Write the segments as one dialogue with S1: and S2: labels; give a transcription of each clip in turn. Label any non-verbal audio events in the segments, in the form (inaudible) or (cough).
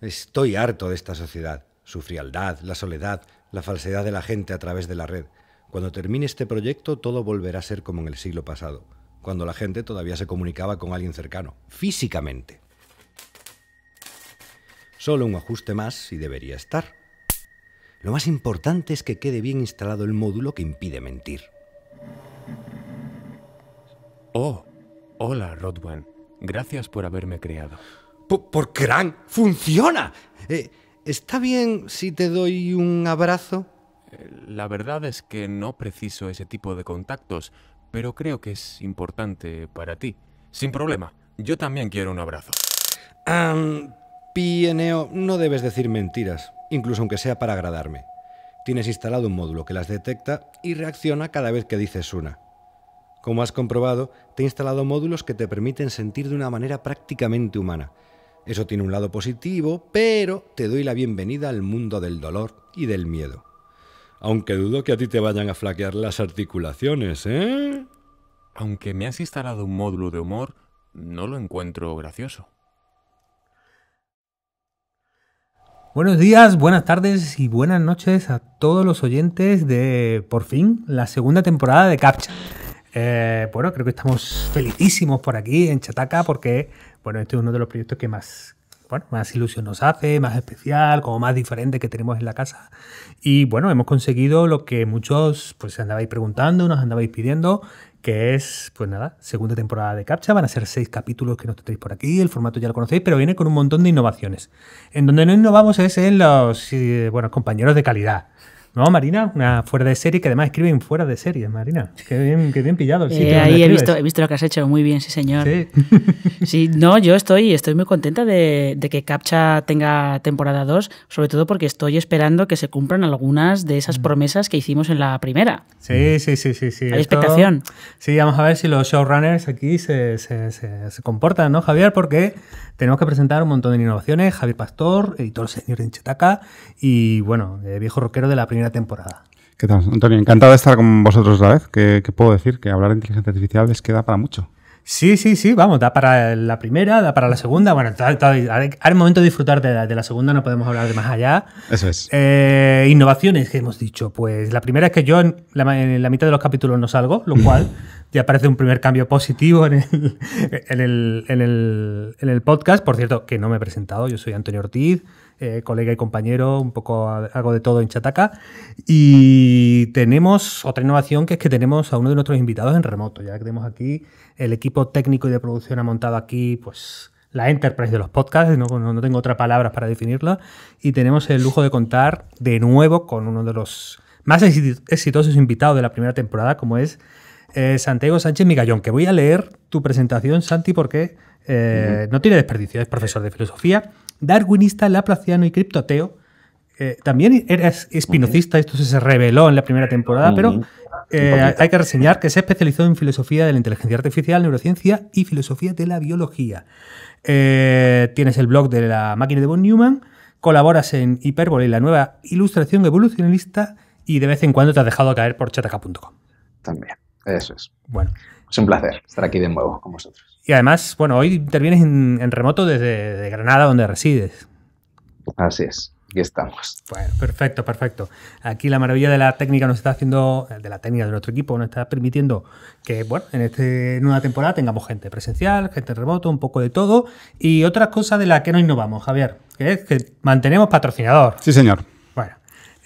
S1: Estoy harto de esta sociedad, su frialdad, la soledad, la falsedad de la gente a través de la red. Cuando termine este proyecto todo volverá a ser como en el siglo pasado, cuando la gente todavía se comunicaba con alguien cercano, físicamente. Solo un ajuste más y debería estar. Lo más importante es que quede bien instalado el módulo que impide mentir. Oh,
S2: hola Rodwan.
S1: Gracias por haberme creado. ¡Por Gran funciona. Eh, ¿Está bien si te doy un abrazo?
S2: Eh, la verdad es que no preciso ese tipo de contactos, pero creo que es importante para ti. Sin problema, yo también quiero un abrazo.
S1: Um, Pieneo, no debes decir mentiras, incluso aunque sea para agradarme. Tienes instalado un módulo que las detecta y reacciona cada vez que dices una. Como has comprobado, te he instalado módulos que te permiten sentir de una manera prácticamente humana, eso tiene un lado positivo, pero te doy la bienvenida al mundo del dolor y del miedo. Aunque dudo que a ti te vayan a flaquear las articulaciones, ¿eh?
S2: Aunque me has instalado un módulo de humor, no lo encuentro gracioso. Buenos días, buenas tardes y buenas noches a todos los oyentes de, por fin, la segunda temporada de CAPTCHA. Eh, bueno, creo que estamos felicísimos por aquí en Chataca porque, bueno, este es uno de los proyectos que más, bueno, más ilusión nos hace, más especial, como más diferente que tenemos en la casa. Y bueno, hemos conseguido lo que muchos pues andabais preguntando, nos andabais pidiendo, que es, pues nada, segunda temporada de CAPTCHA. Van a ser seis capítulos que nos tenéis por aquí, el formato ya lo conocéis, pero viene con un montón de innovaciones. En donde no innovamos es en los, eh, bueno, compañeros de calidad. No, Marina, una fuera de serie que además escriben fuera de serie, Marina. Qué bien, qué bien pillado el eh, sitio. ahí he visto, he
S3: visto lo que has hecho muy bien, sí, señor. Sí, (laughs) no, yo estoy, estoy muy contenta de, que Captcha tenga temporada 2, sobre todo porque estoy esperando que se cumplan algunas de esas mm. promesas que hicimos en la primera. Sí,
S2: sí, sí, sí. sí. expectación. Sí, vamos a ver si los showrunners aquí se, comportan, ¿no, Javier? Porque tenemos que presentar un montón de innovaciones. Javier Pastor, editor señor de Inchetaca y, bueno, eh, viejo rockero de la primera temporada.
S4: ¿Qué tal, Antonio? Encantado de estar con vosotros otra vez. ¿Qué, puedo decir? Que hablar de inteligencia artificial les queda para mucho.
S2: Sí, sí, sí, vamos, da para la primera, da para la segunda. Bueno, el momento de disfrutar de la, segunda, no podemos hablar de más allá. Eso es. Eh, innovaciones que hemos dicho. Pues la primera es que yo en la, mitad de los capítulos no salgo, lo cual (laughs) ya parece un primer cambio positivo en el podcast. Por cierto, que no me he presentado, yo soy Antonio Ortiz. Eh, colega y compañero, un poco algo de todo en Chataca. Y tenemos otra innovación que es que tenemos a uno de nuestros invitados en remoto. Ya que tenemos aquí el equipo técnico y de producción ha montado aquí, pues la enterprise de los podcasts, no, no tengo otras palabras para definirla. Y tenemos el lujo de contar de nuevo con uno de los más exitosos invitados de la primera temporada, como es eh, Santiago Sánchez Migallón, que voy a leer tu presentación, Santi, porque eh, no tiene desperdicio. Es profesor de filosofía, darwinista, laplaciano y criptoateo. Eh, también eres espinocista, esto se reveló en la primera temporada, pero eh, hay que reseñar que se especializó en filosofía de la inteligencia artificial, neurociencia y filosofía de la biología. Eh, tienes el blog de la máquina de von Neumann, colaboras en Hipérbole y la nueva ilustración evolucionista y de vez en cuando te has dejado caer por chataca.com.
S5: También, eso es. Bueno, es un placer estar aquí de nuevo con vosotros.
S2: Y además, bueno, hoy intervienes en, remoto desde Granada, donde resides.
S5: Así es aquí estamos.
S2: Bueno, perfecto, perfecto. Aquí la maravilla de la técnica nos está haciendo, de la técnica de nuestro equipo, nos está permitiendo que, bueno, en, este, nueva temporada tengamos gente presencial, gente remoto, un poco de todo. Y otra cosa de la que no innovamos, Javier, que es que mantenemos patrocinador. Sí, señor.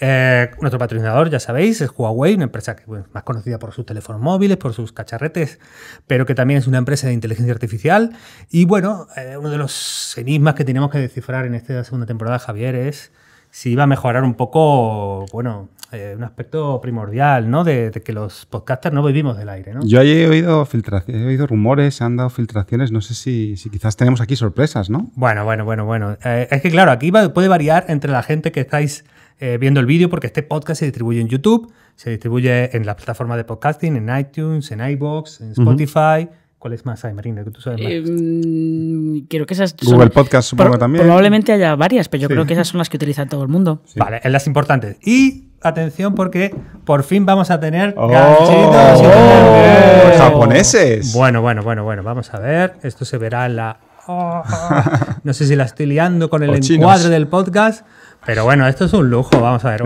S2: Eh, nuestro patrocinador, ya sabéis, es Huawei, una empresa que más conocida por sus teléfonos móviles, por sus cacharretes, pero que también es una empresa de inteligencia artificial. Y bueno, eh, uno de los enigmas que tenemos que descifrar en esta segunda temporada, Javier, es si va a mejorar un poco, bueno, eh, un aspecto primordial, ¿no? De, que los podcasters no vivimos del aire, ¿no? Yo
S4: he oído he oído rumores, se han dado filtraciones, no sé si, si, quizás tenemos aquí sorpresas, ¿no? Bueno, bueno, bueno, bueno. Eh, es que claro, aquí puede variar entre la gente que estáis eh, viendo el vídeo porque este podcast
S2: se distribuye en YouTube, se distribuye en la plataforma de podcasting, en iTunes, en iBox, en Spotify. ¿Cuál es más, hay, Marina, que tú sabes
S3: más? Em, que esas Google
S4: Podcast supongo también.
S2: Probablemente
S3: haya varias, pero yo creo que esas son las que utiliza todo el mundo. Vale, es las importantes. Y
S2: atención porque por fin vamos a tener oh, oh. japoneses. Bueno, bueno, bueno, bueno, vamos a ver. Esto se verá en la... (laughs) no sé si la estoy liando con el encuadre del podcast, pero bueno, esto es un lujo, vamos a ver.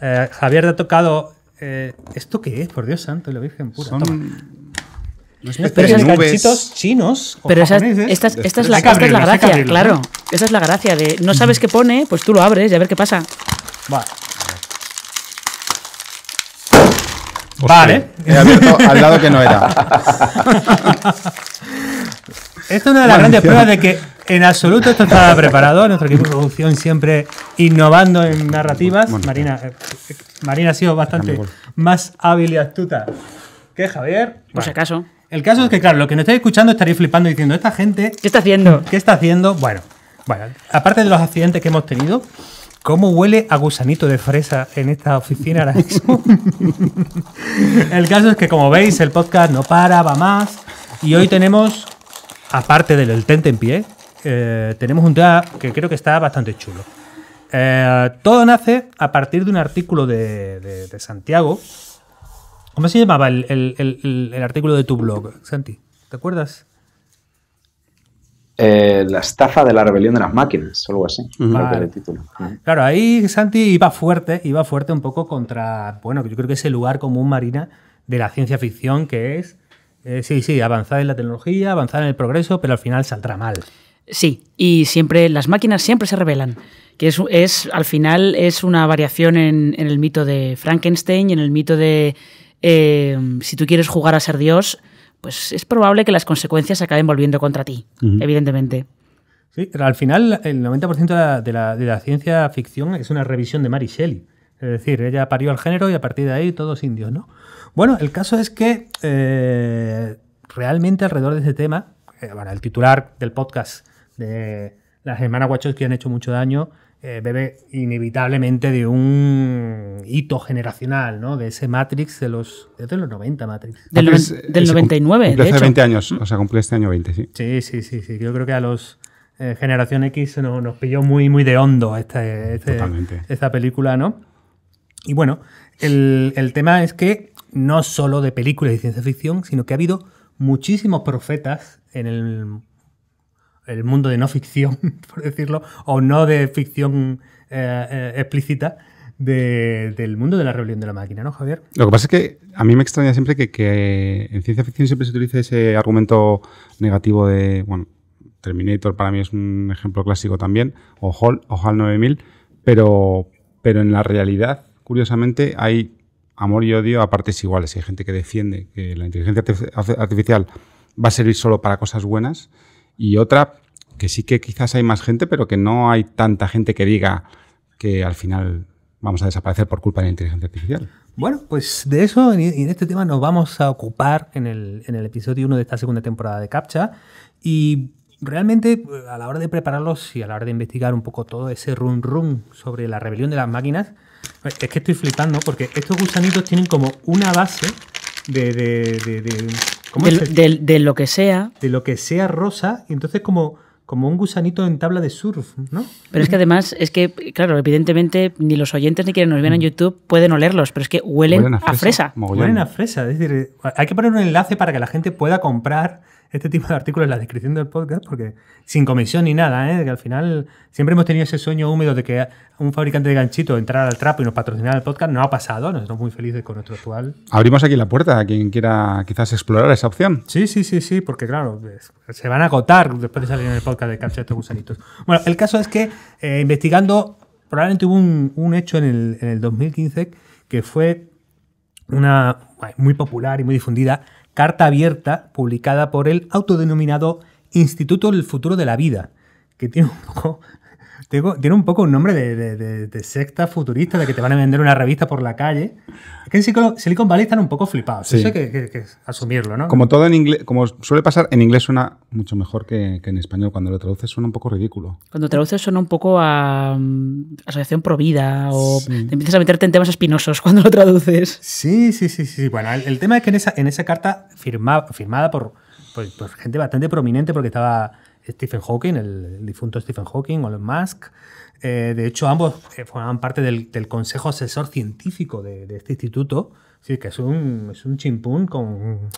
S2: Eh, Javier te ha tocado. Eh, ¿Esto qué es? Por Dios santo, la Virgen pura. Son...
S3: Pero ganchitos chinos. Pero esta, es la, la, gracia, claro. Esa es la gracia de no sabes qué pone, pues tú lo abres y a ver qué pasa. Vale Vale. He abierto al lado que no era.
S6: Esta es una de las grandes pruebas de que
S2: en absoluto esto estaba preparado. Nuestro equipo de producción siempre innovando en narrativas. Marina, eh, Marina ha sido bastante más hábil y astuta que Javier. Por si acaso. El caso es que, claro, lo que nos estáis escuchando estaréis flipando diciendo, esta gente... ¿Qué está haciendo? ¿Qué está haciendo? Bueno, bueno aparte de los accidentes que hemos tenido, ¿Cómo huele a gusanito de fresa en esta oficina ahora (laughs) el caso es que, como veis, el podcast no para, va más. Y hoy tenemos, aparte del el tente en pie, eh, tenemos un tema que creo que está bastante chulo. Eh, todo nace a partir de un artículo de, Santiago. ¿Cómo se llamaba el, el, artículo de tu blog, Santi? ¿Te acuerdas?
S5: Eh, la estafa de la rebelión de las máquinas, o algo así, el título.
S2: Claro, ahí Santi iba fuerte, iba fuerte un poco contra, bueno, yo creo que ese lugar común marina de la ciencia ficción que es, eh,
S3: sí, sí, avanzar en la tecnología, avanzar en el progreso, pero al final saldrá mal. Sí, y siempre las máquinas siempre se rebelan, que es, es al final es una variación en, el mito de Frankenstein, en el mito de eh, si tú quieres jugar a ser Dios, pues es probable que las consecuencias se acaben volviendo contra ti, evidentemente. Sí, al
S2: final el 90% de la, ciencia ficción es una revisión de Mary Shelley. Es decir, ella parió al género y a partir de ahí todos indios, ¿no? Bueno, el caso es que eh, realmente alrededor de ese tema, eh, el titular del podcast de las hermanas que han hecho mucho daño, eh, bebe inevitablemente de un hito generacional, ¿no? De ese Matrix de los, de los 90, Matrix. Del, eh, del 99, de hace 20 años, mm. o sea, cumple este año 20, sí. Sí, sí, sí, Yo creo que a los eh, Generación X nos, pilló muy, muy de hondo este, este, esta película, ¿no? Y bueno, el, el tema es que no solo de películas y ciencia ficción, sino que ha habido muchísimos profetas en el el mundo de no ficción, (laughs) por decirlo, o no de ficción eh, eh, explícita, del mundo de la rebelión de la máquina, ¿no, Javier?
S4: Lo que pasa es que a mí me extraña siempre que, en ciencia ficción siempre se utilice ese argumento negativo de, bueno, Terminator para mí es un ejemplo clásico también, o Hall 9000, pero, pero en la realidad, curiosamente, hay amor y odio a partes iguales. Hay gente que defiende que la inteligencia artificial va a servir solo para cosas buenas y otra que sí que quizás hay más gente, pero que no hay tanta gente que diga que al final vamos a desaparecer por culpa de la inteligencia
S2: artificial. Bueno, pues de eso y en este tema nos vamos a ocupar en el, episodio 1 de esta segunda temporada de CAPTCHA y realmente a la hora de prepararlos y a la hora de investigar un poco todo ese rum-rum sobre la rebelión de las máquinas, es que estoy flipando porque estos gusanitos tienen como una base de, de, de, de lo que sea. De lo que sea rosa. Y entonces como como un gusanito en tabla de surf, ¿no? Pero es
S3: que además, es que, claro, evidentemente ni los oyentes ni quienes nos vean en YouTube pueden olerlos, pero es que huelen, a fresa. Huelen a
S2: fresa, es decir, hay que poner un enlace para que la gente pueda comprar este tipo de artículos en la descripción del podcast, porque sin comisión ni nada, ¿eh? que al final siempre hemos tenido ese sueño húmedo de que un fabricante de ganchito entrara al trapo y nos patrocinara el podcast. No ha pasado, nos estamos muy felices con nuestro actual.
S4: Abrimos aquí la puerta a quien quiera quizás explorar esa opción. Sí, sí, sí, sí, porque claro,
S2: se van a agotar después de salir en el podcast de de estos gusanitos. Bueno, el caso es que eh, investigando, probablemente hubo un, hecho en el, en el, 2015 que fue una muy popular y muy difundida carta abierta publicada por el autodenominado Instituto del Futuro de la Vida, que tiene un poco tiene un poco un nombre de, secta futurista, de que te van a vender una revista por la calle. Es que en Silicon Valley están un poco flipados. Sí. Eso hay que, asumirlo, ¿no? Como todo en
S4: inglés, como suele pasar, en inglés suena mucho mejor que, en español. Cuando lo traduces suena un poco ridículo.
S3: Cuando traduces suena un poco a mm, asociación pro vida o te empiezas a meterte en temas espinosos cuando lo traduces. Sí, sí, sí. sí. Bueno, el, tema es que en esa, en esa carta firmada firmada
S2: por gente bastante prominente, porque estaba Stephen Hawking, el, difunto Stephen Hawking, el Musk. Eh, de hecho, ambos eh, formaban parte del, consejo asesor científico de, este instituto. Sí, que es un, es un chimpún con,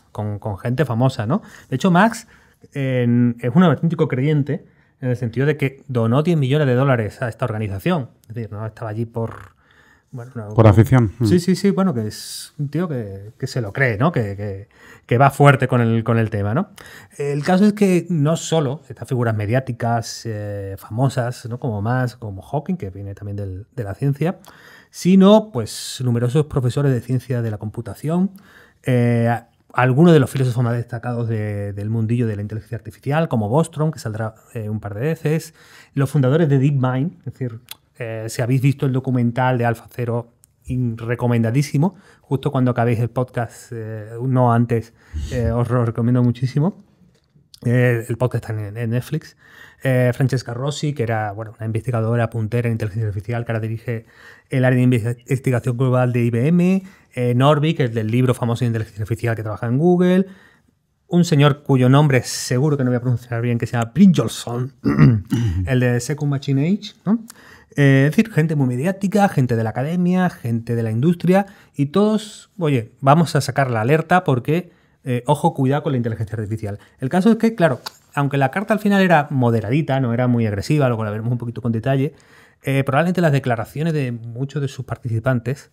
S2: gente famosa, ¿no? De hecho, Max es un auténtico creyente en el sentido de que donó 10 millones de dólares a esta organización. Es decir, no estaba allí por, por afición. Mm. Sí, sí, sí. Bueno, que es un tío que, se lo cree, ¿no? Que, va fuerte con el, con el tema, ¿no? El caso es que no solo estas figuras mediáticas eh, famosas, ¿no? Como más, como Hawking, que viene también de la ciencia, sino pues numerosos profesores de ciencia de la computación, eh, algunos de los filósofos más destacados del mundillo de la inteligencia artificial, como Bostrom, que saldrá eh, un par de veces, los fundadores de DeepMind, es decir, eh, si habéis visto el documental de Alfa Cero, recomendadísimo. Justo cuando acabéis el podcast, eh, no antes, eh, os lo recomiendo muchísimo. el podcast está en, Netflix. Francesca Rossi, que era bueno, una investigadora puntera en inteligencia artificial, que ahora dirige el área de investigación global de IBM. Norby, que es del libro famoso de inteligencia artificial que trabaja en Google. Un señor cuyo nombre seguro que no voy a pronunciar bien, que se llama Brinjolson, (clears throat) el de Second Machine Age, ¿no? Eh, es decir, gente muy mediática, gente de la academia, gente de la industria y todos, oye, vamos a sacar la alerta porque, eh, ojo, cuidado con la inteligencia artificial. El caso es que, claro, aunque la carta al final era moderadita, no era muy agresiva, luego la veremos un poquito con detalle, eh, probablemente las declaraciones de muchos de sus participantes,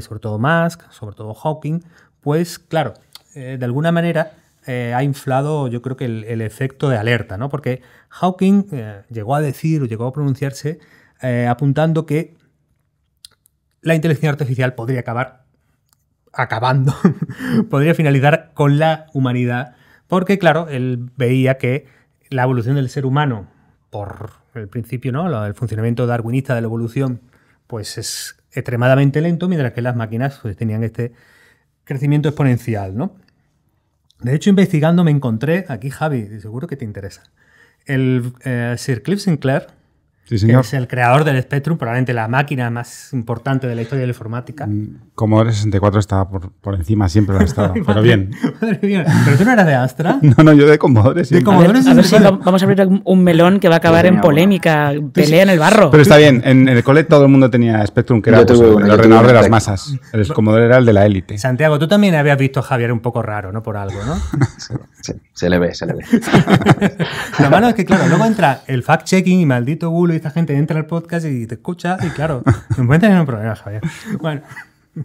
S2: sobre todo Musk, sobre todo Hawking, pues claro, de alguna manera ha inflado, yo creo que el, efecto de alerta, ¿no? Porque Hawking llegó a decir o llegó a pronunciarse eh, apuntando que la inteligencia artificial podría acabar acabando, (laughs) podría finalizar con la humanidad, porque claro, él veía que la evolución del ser humano, por el principio, ¿no? El funcionamiento darwinista de la evolución, pues es extremadamente lento, mientras que las máquinas pues, tenían este crecimiento exponencial, ¿no? De hecho, investigando me encontré, aquí Javi, seguro que te interesa, el eh, Sir Cliff Sinclair, es el creador del Spectrum, probablemente la máquina más importante de la historia de la informática.
S4: Commodore 64 estaba por, por encima, siempre lo ha estado, (laughs) pero bien.
S3: Pero tú no eras de Astra.
S4: (laughs) no, no, yo de Commodore. sí. De Commodore
S3: vamos a abrir un melón que va a acabar en polémica, pelea en el barro. Pero está bien,
S4: en el cole todo el mundo tenía Spectrum, que era pues, el ordenador de las masas. El Commodore era el de la élite.
S2: Santiago, tú también habías visto a Javier un poco raro, ¿no? Por algo, ¿no?
S4: (laughs) se le ve, se le ve.
S5: lo malo es que, claro, luego entra
S2: el fact-checking y maldito Google y esta gente entra al podcast y te escucha y claro, no pueden tener un problema, Javier. Bueno.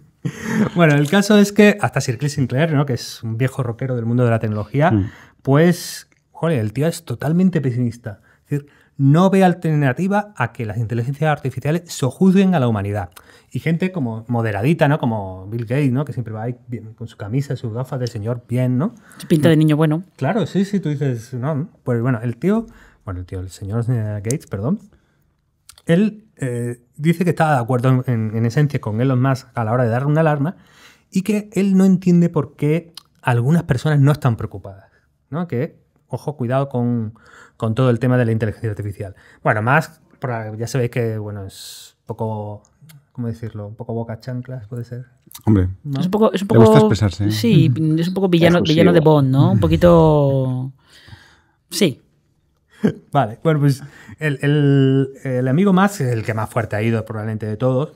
S2: (laughs) bueno, el caso es que hasta Sir Chris Sinclair, ¿no? que es un viejo rockero del mundo de la tecnología, mm. pues, joder, el tío es totalmente pesimista. Es decir, no ve alternativa a que las inteligencias artificiales sojuzguen a la humanidad. Y gente como moderadita, ¿no? Como Bill Gates, ¿no? Que siempre va ahí bien, con su camisa, sus gafas de señor bien, ¿no? Pinta de niño bueno. Claro, sí, sí, tú dices, no, pues bueno, el tío, bueno, el tío, el señor Gates, perdón, él eh, dice que está de acuerdo en, esencia con Elon Musk a la hora de dar una alarma y que él no entiende por qué algunas personas no están preocupadas. ¿no? Que, ojo, cuidado con, todo el tema de la inteligencia artificial. Bueno, más ya sabéis que bueno, es un poco ¿cómo decirlo? Un poco boca chanclas, puede ser. Hombre,
S3: es un poco. Es un poco gusta expresarse. ¿eh? Sí, es un poco villano, villano de Bond, ¿no? Un poquito. Mm. Sí, (laughs) vale, bueno, pues
S2: el, amigo más es el que más fuerte ha ido probablemente de todos.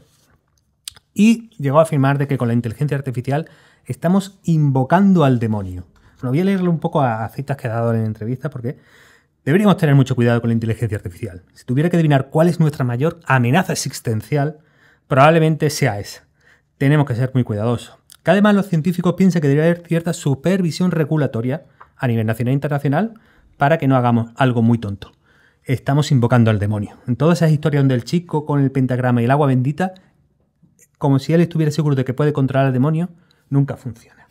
S2: Y llegó a afirmar de que con la inteligencia artificial estamos invocando al demonio. Bueno, voy a leerle un poco a, citas que ha dado en la entrevista porque deberíamos tener mucho cuidado con la inteligencia artificial. Si tuviera que adivinar cuál es nuestra mayor amenaza existencial, probablemente sea esa. Tenemos que ser muy cuidadosos. Que además los científicos piensan que debería haber cierta supervisión regulatoria a nivel nacional e internacional para que no hagamos algo muy tonto. Estamos invocando al demonio. En todas esas historias donde el chico con el pentagrama y el agua bendita, como si él estuviera seguro de que puede controlar al demonio, nunca funciona.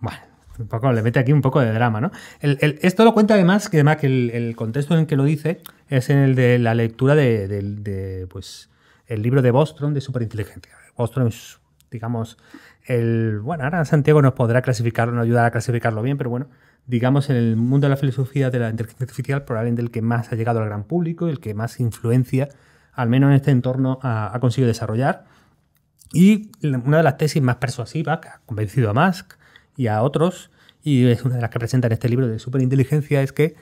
S2: Bueno, un poco, le mete aquí un poco de drama, ¿no? esto lo cuenta además que, además que el, contexto en que lo dice es en el de la lectura de, pues, el libro de Bostrom de Superinteligencia. Bostrom es, digamos, el... Bueno, ahora Santiago nos podrá clasificar, nos ayudará a clasificarlo bien, pero bueno, digamos, en el mundo de la filosofía de la inteligencia artificial, probablemente el que más ha llegado al gran público, el que más influencia, al menos en este entorno, ha, conseguido desarrollar. Y una de las tesis más persuasivas que ha convencido a Musk y a otros, y es una de las que presenta en este libro de superinteligencia, es que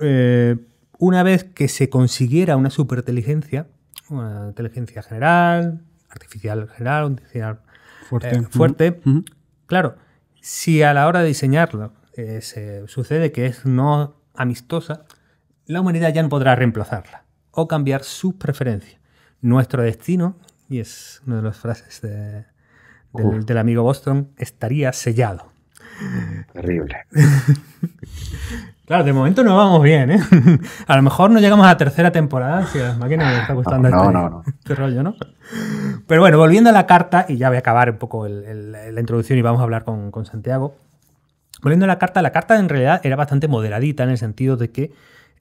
S2: eh, una vez que se consiguiera una superinteligencia, una inteligencia general, artificial general, fuerte, eh, fuerte claro, si a la hora de diseñarlo se, sucede que es no amistosa, la humanidad ya no podrá reemplazarla o cambiar sus preferencias. Nuestro destino, y es una de las frases del, amigo Boston, estaría sellado.
S1: Terrible. (laughs)
S2: claro, de momento no vamos bien, ¿eh? (laughs) A lo mejor no llegamos a la tercera temporada, si las máquinas está gustando ah, este no, no, no, este ¿no? Pero bueno, volviendo a la carta, y ya voy a acabar un poco la introducción y vamos a hablar con Santiago. Volviendo a la carta, la carta en realidad era bastante moderadita en el sentido de que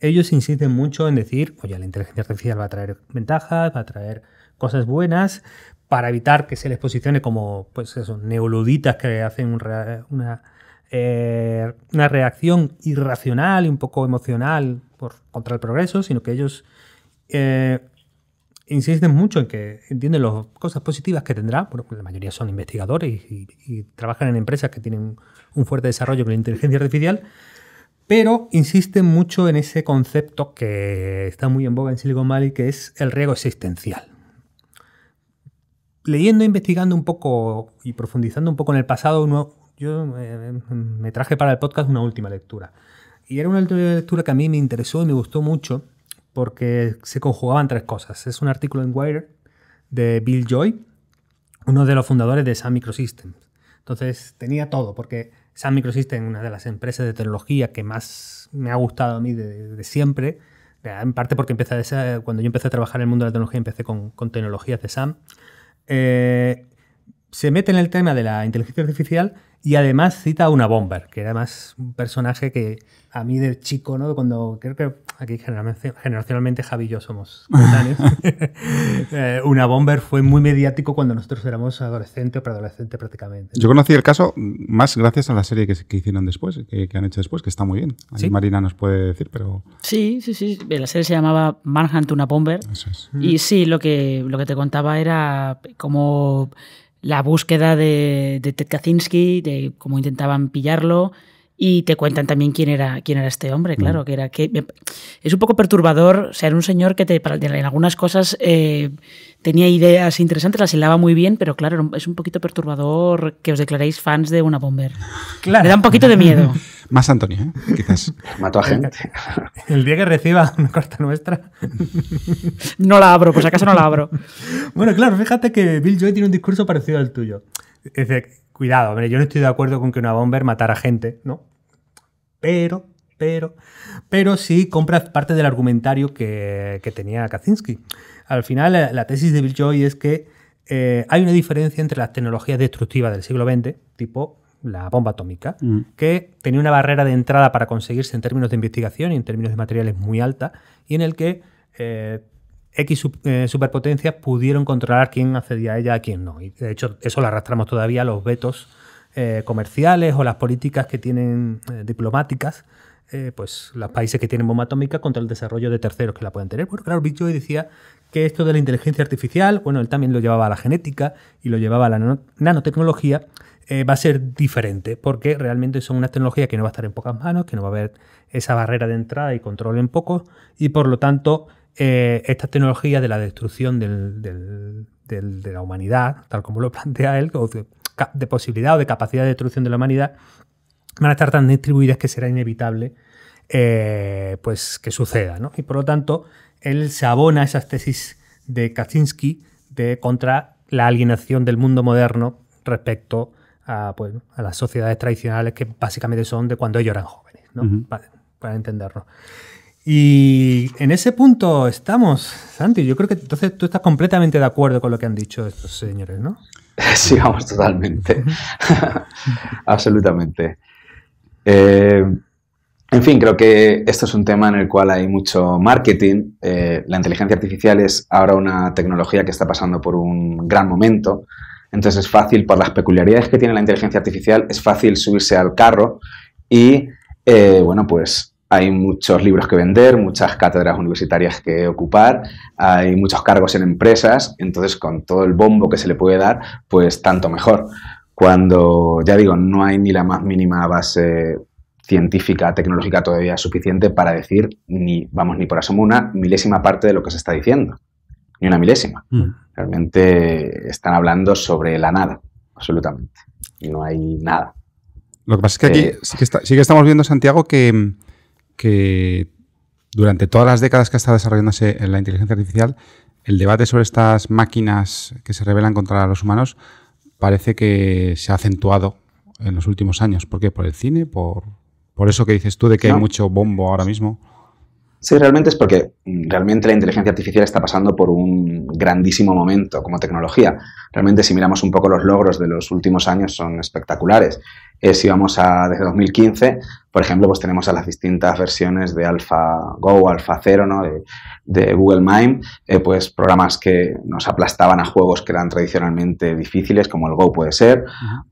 S2: ellos insisten mucho en decir, oye, la inteligencia artificial va a traer ventajas, va a traer cosas buenas, para evitar que se les posicione como, pues eso, neoluditas que hacen una, eh, una, reacción irracional y un poco emocional contra el progreso, sino que ellos eh, insisten mucho en que entienden las cosas positivas que tendrá. porque pues la mayoría son investigadores y, trabajan en empresas que tienen un fuerte desarrollo con la inteligencia artificial, pero insisten mucho en ese concepto que está muy en boga en Silicon Valley, que es el riesgo existencial. Leyendo, investigando un poco y profundizando un poco en el pasado, yo eh, me traje para el podcast una última lectura. Y era una lectura que a mí me interesó y me gustó mucho, porque se conjugaban tres cosas. Es un artículo en Wired de Bill Joy, uno de los fundadores de SAM Microsystems. Entonces tenía todo, porque SAM Microsystems una de las empresas de tecnología que más me ha gustado a mí de, siempre, eh, en parte porque cuando yo empecé a trabajar en el mundo de la tecnología, empecé con, tecnologías de SAM. Eh, se mete en el tema de la inteligencia artificial y además cita a una Bomber, que era más un personaje que a mí de chico, ¿no? cuando creo que aquí generacionalmente Javi y yo somos (laughs) eh, Una Bomber fue muy mediático cuando nosotros éramos
S3: adolescente o preadolescente prácticamente. Yo conocí
S4: el caso más gracias a la serie que, hicieron después, que, han hecho después, que está muy bien. Ahí Marina nos puede decir, pero...
S3: Sí, sí, sí. La serie se llamaba Manhunt Una Bomber. Y sí, lo que, lo que te contaba era como la búsqueda de, de Ted Kaczynski, de cómo intentaban pillarlo y te cuentan también quién era, quién era este hombre, mm. claro, que era que es un poco perturbador, o sea, un señor que te, en algunas cosas eh, tenía ideas interesantes, las hilaba muy bien, pero claro, es un poquito perturbador que os declaréis fans de una bomber. Claro. Me da un poquito de miedo. (laughs)
S4: Más Antonio, ¿eh? quizás. (laughs) Mató a gente.
S2: (laughs) El día que reciba una carta nuestra. No la abro, pues acaso no la abro. Bueno, claro, fíjate que Bill Joy tiene un discurso parecido al tuyo. Dice, cuidado, hombre, yo no estoy de acuerdo con que una bomber matara gente, ¿no? Pero, pero, pero sí compras parte del argumentario que, que tenía Kaczynski. Al final, la, tesis de Bill Joy es que eh, hay una diferencia entre las tecnologías destructivas del siglo XX, tipo la bomba atómica, mm. que tenía una barrera de entrada para conseguirse en términos de investigación y en términos de materiales muy alta, y en el que eh, X eh, superpotencias pudieron controlar quién accedía a ella, a quién no. Y de hecho, eso lo arrastramos todavía a los vetos eh, comerciales o las políticas que tienen eh, diplomáticas, eh, pues los países que tienen bomba atómica contra el desarrollo de terceros que la pueden tener. porque claro, y decía que esto de la inteligencia artificial, bueno, él también lo llevaba a la genética y lo llevaba a la nanotecnología, va a ser diferente, porque realmente son una tecnología que no va a estar en pocas manos, que no va a haber esa barrera de entrada y control en pocos, y por lo tanto, eh, estas tecnologías de la destrucción de la humanidad, tal como lo (laughs) plantea él, de posibilidad o de capacidad de destrucción de la humanidad van a estar tan distribuidas que será inevitable eh, pues que suceda. ¿no? Y por lo tanto, él se abona esas tesis de Kaczynski de contra la alienación del mundo moderno respecto a, pues, las sociedades tradicionales que básicamente son de cuando ellos eran jóvenes, para entenderlo Y en ese punto estamos, Santi. Yo creo que entonces tú estás completamente de acuerdo con lo que han dicho estos señores, ¿no?
S5: (laughs) sí, vamos, totalmente. (laughs) Absolutamente. Eh, en fin, creo que esto es un tema en el cual hay mucho marketing. Eh, la inteligencia artificial es ahora una tecnología que está pasando por un gran momento. Entonces es fácil, por las peculiaridades que tiene la inteligencia artificial, es fácil subirse al carro y, eh, bueno, pues hay muchos libros que vender, muchas cátedras universitarias que ocupar, hay muchos cargos en empresas, entonces con todo el bombo que se le puede dar, pues tanto mejor. Cuando, ya digo, no hay ni la más mínima base científica, tecnológica todavía suficiente para decir ni, vamos, ni por asomo una milésima parte de lo que se está diciendo, ni una milésima. Mm. Realmente están hablando sobre la nada, absolutamente. Y No hay nada.
S4: Lo que pasa es que aquí eh, sí que estamos viendo, Santiago, que que durante todas las décadas que ha estado desarrollándose en la inteligencia artificial, el debate sobre estas máquinas que se rebelan contra los humanos parece que se ha acentuado en los últimos años. ¿Por qué? ¿Por el cine? ¿Por, por eso que dices tú de que hay mucho bombo ahora mismo?
S5: Sí, realmente es porque mm, realmente la inteligencia artificial está pasando por un grandísimo momento como tecnología. Realmente si miramos un poco los logros de los últimos años son espectaculares. Eh, si vamos a desde 2015, por ejemplo, pues tenemos a las distintas versiones de AlphaGo, AlphaZero, ¿no? de, Google Mime, eh, pues programas que nos aplastaban a juegos que eran tradicionalmente difíciles, como el Go puede ser,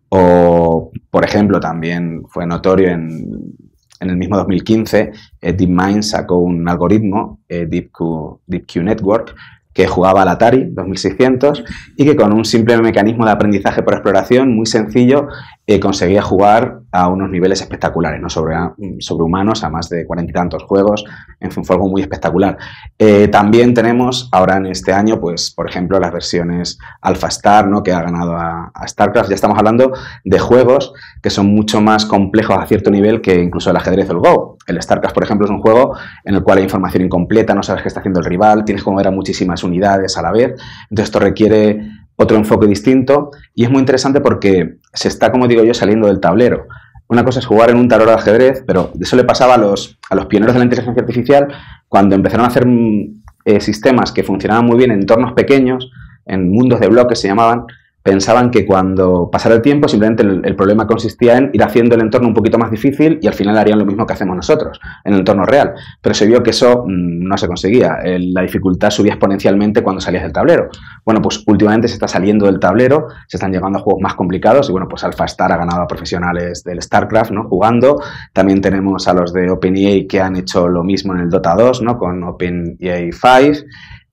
S5: o por ejemplo también fue notorio en en el mismo 2015, eh, DeepMind sacó un algoritmo, eh, DeepQ Network, que jugaba al Atari 2600 y que con un simple mecanismo de aprendizaje por exploración muy sencillo eh, conseguía jugar a unos niveles espectaculares, ¿no? Sobre, mm, sobrehumanos, a más de cuarenta y tantos juegos, en fin, fue algo muy espectacular. Eh, también tenemos ahora en este año, pues, por ejemplo, las versiones Alpha Star, ¿no? Que ha ganado a, a, StarCraft. Ya estamos hablando de juegos que son mucho más complejos a cierto nivel que incluso el ajedrez o el Go. El StarCraft, por ejemplo, es un juego en el cual hay información incompleta, no sabes qué está haciendo el rival, tienes que mover a muchísimas unidades a la vez, entonces esto requiere otro enfoque distinto y es muy interesante porque se está, como digo yo, saliendo del tablero. Una cosa es jugar en un tablero de ajedrez, pero eso le pasaba a los, a los pioneros de la inteligencia artificial cuando empezaron a hacer mm, eh, sistemas que funcionaban muy bien en entornos pequeños, en mundos de bloques se llamaban, pensaban que cuando pasara el tiempo simplemente el, problema consistía en ir haciendo el entorno un poquito más difícil y al final harían lo mismo que hacemos nosotros en el entorno real. Pero se vio que eso mm, no se conseguía. la dificultad subía exponencialmente cuando salías del tablero. Bueno, pues últimamente se está saliendo del tablero, se están llegando a juegos más complicados y bueno, pues AlphaStar ha ganado a profesionales del StarCraft, ¿no? Jugando. También tenemos a los de OpenEA que han hecho lo mismo en el Dota 2, ¿no? Con OpenEA 5.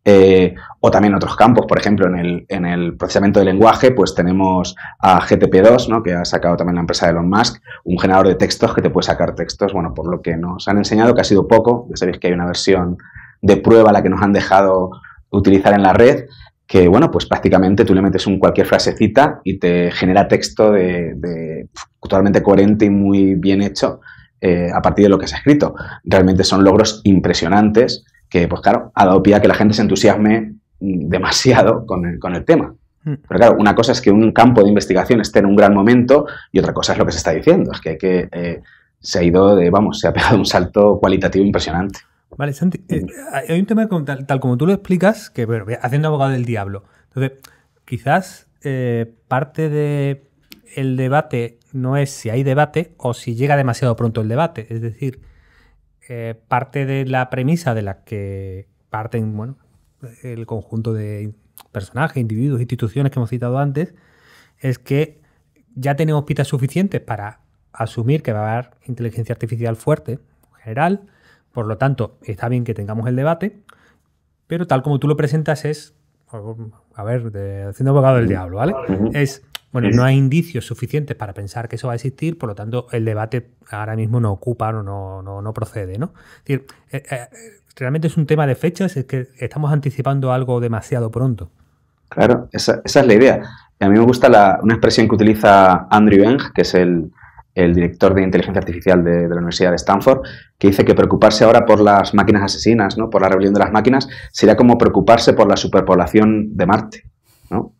S5: Eh, o también otros campos, por ejemplo, en el, en el procesamiento de lenguaje, pues tenemos a GTP2, ¿no? que ha sacado también la empresa de Elon Musk, un generador de textos que te puede sacar textos, bueno, por lo que nos han enseñado, que ha sido poco, ya sabéis que hay una versión de prueba la que nos han dejado utilizar en la red, que bueno, pues prácticamente tú le metes un cualquier frasecita y te genera texto de, totalmente coherente y muy bien hecho eh, a partir de lo que has escrito. Realmente son logros impresionantes que, pues claro, ha dado pie a que la gente se entusiasme mm, demasiado con el, tema. Hmm. Pero claro, una cosa es que un campo de investigación esté en un gran momento y otra cosa es lo que se está diciendo. Es que, eh, se ha ido, de, vamos, se ha pegado un salto cualitativo impresionante.
S2: Vale, Santi, eh, hay un tema tal, como tú lo explicas, que haciendo abogado del diablo. Entonces, quizás eh, parte de debate no es si hay debate o si llega demasiado pronto el debate. Es decir, eh, parte de la premisa de la que parten bueno, el conjunto de personajes, individuos, instituciones que hemos citado antes, es que ya tenemos pistas suficientes para asumir que va a haber inteligencia artificial fuerte, en general, por lo tanto, está bien que tengamos el debate, pero tal como tú lo presentas es a ver, de, haciendo abogado del diablo, ¿vale? Es, bueno, no hay indicios suficientes para pensar que eso va a existir, por lo tanto, el debate ahora mismo no ocupa, no, no, procede, ¿no? decir, eh, eh, realmente es un tema de fechas, es que estamos anticipando algo demasiado pronto.
S5: Claro, esa, es la idea. a mí me gusta la, una expresión que utiliza Andrew Eng, que es el el director de inteligencia artificial de, la Universidad de Stanford, que dice que preocuparse ahora por las máquinas asesinas, ¿no? por la rebelión de las máquinas, sería como preocuparse por la superpoblación de Marte. ¿no?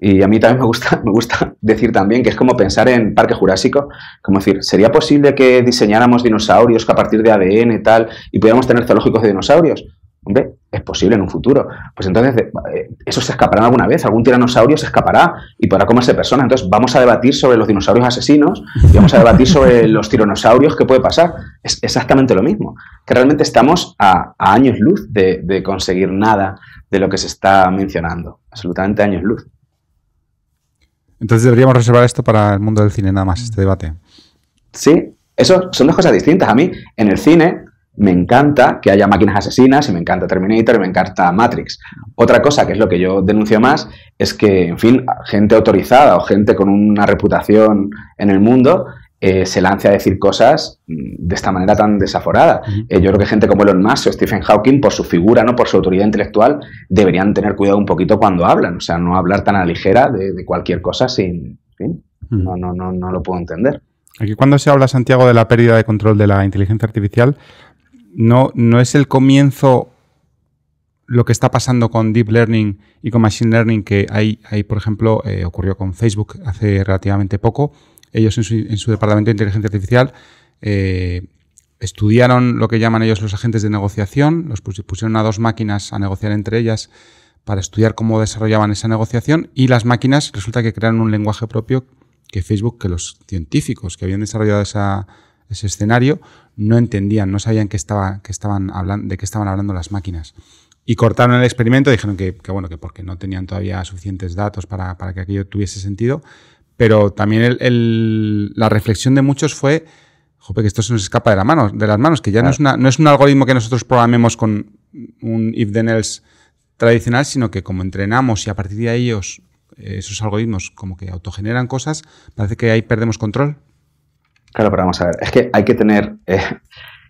S5: Y a mí también me gusta, (laughs) me gusta decir también que es como pensar en Parque Jurásico, como decir, ¿sería posible que diseñáramos dinosaurios a partir de ADN y tal y pudiéramos tener zoológicos de dinosaurios? Hombre, es posible en un futuro. Pues entonces, eh, eh, eso se escapará alguna vez, algún tiranosaurio se escapará y podrá comerse personas. Entonces, vamos a debatir sobre los dinosaurios asesinos y vamos a debatir sobre (laughs) los tiranosaurios, qué puede pasar. Es exactamente lo mismo, que realmente estamos a, años luz de, conseguir nada de lo que se está mencionando. Absolutamente años luz.
S4: Entonces deberíamos reservar esto para el mundo del cine nada más, este debate.
S5: Sí, eso son dos cosas distintas. A mí, en el cine, me encanta que haya máquinas asesinas y me encanta Terminator y me encanta Matrix. Otra cosa, que es lo que yo denuncio más, es que, en fin, gente autorizada o gente con una reputación en el mundo eh, se lance a decir cosas mm, de esta manera tan desaforada. Eh, yo creo que gente como Elon Musk o Stephen Hawking, por su figura, no por su autoridad intelectual, deberían tener cuidado un poquito cuando hablan. O sea, no hablar tan a la ligera de, cualquier cosa sin... En fin, no, no, no, no lo puedo entender.
S4: Aquí cuando se habla, Santiago, de la pérdida de control de la inteligencia artificial, no, no es el comienzo lo que está pasando con Deep Learning y con Machine Learning, que hay, hay por ejemplo, eh, ocurrió con Facebook hace relativamente poco. Ellos en su, departamento de inteligencia artificial eh, estudiaron lo que llaman ellos los agentes de negociación, los pusieron a dos máquinas a negociar entre ellas para estudiar cómo desarrollaban esa negociación y las máquinas resulta que crearon un lenguaje propio que Facebook, que los científicos que habían desarrollado esa, ese escenario, no entendían, no sabían que estaba, que estaban hablando, de qué estaban hablando las máquinas. Y cortaron el experimento, dijeron que, bueno, que porque no tenían todavía suficientes datos para, que aquello tuviese sentido. Pero también la reflexión de muchos fue, jope, que esto se nos escapa de, la mano, de las manos, que ya no, es no es un algoritmo que nosotros programemos con un if then else tradicional, sino que como entrenamos y a partir de ellos esos algoritmos como que autogeneran cosas, parece que ahí perdemos control.
S5: Claro, pero vamos a ver, es que hay que tener... Eh,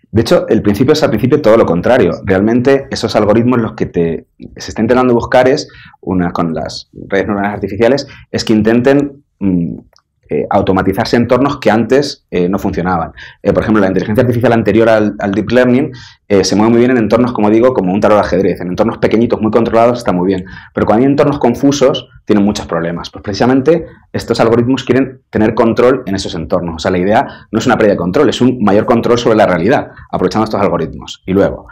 S5: de hecho, el principio es al principio todo lo contrario. Realmente esos algoritmos los que te, se está intentando buscar es, una, con las redes neuronales artificiales, es que intenten mm, eh, automatizarse entornos que antes eh, no funcionaban. Eh, por ejemplo, la inteligencia artificial anterior al, deep learning se mueve muy bien en entornos, como digo, como un tarot de ajedrez. En entornos pequeñitos, muy controlados, está muy bien. Pero cuando hay entornos confusos, tienen muchos problemas. Pues precisamente estos algoritmos quieren tener control en esos entornos. O sea, la idea no es una pérdida de control, es un mayor control sobre la realidad, aprovechando estos algoritmos. Y luego,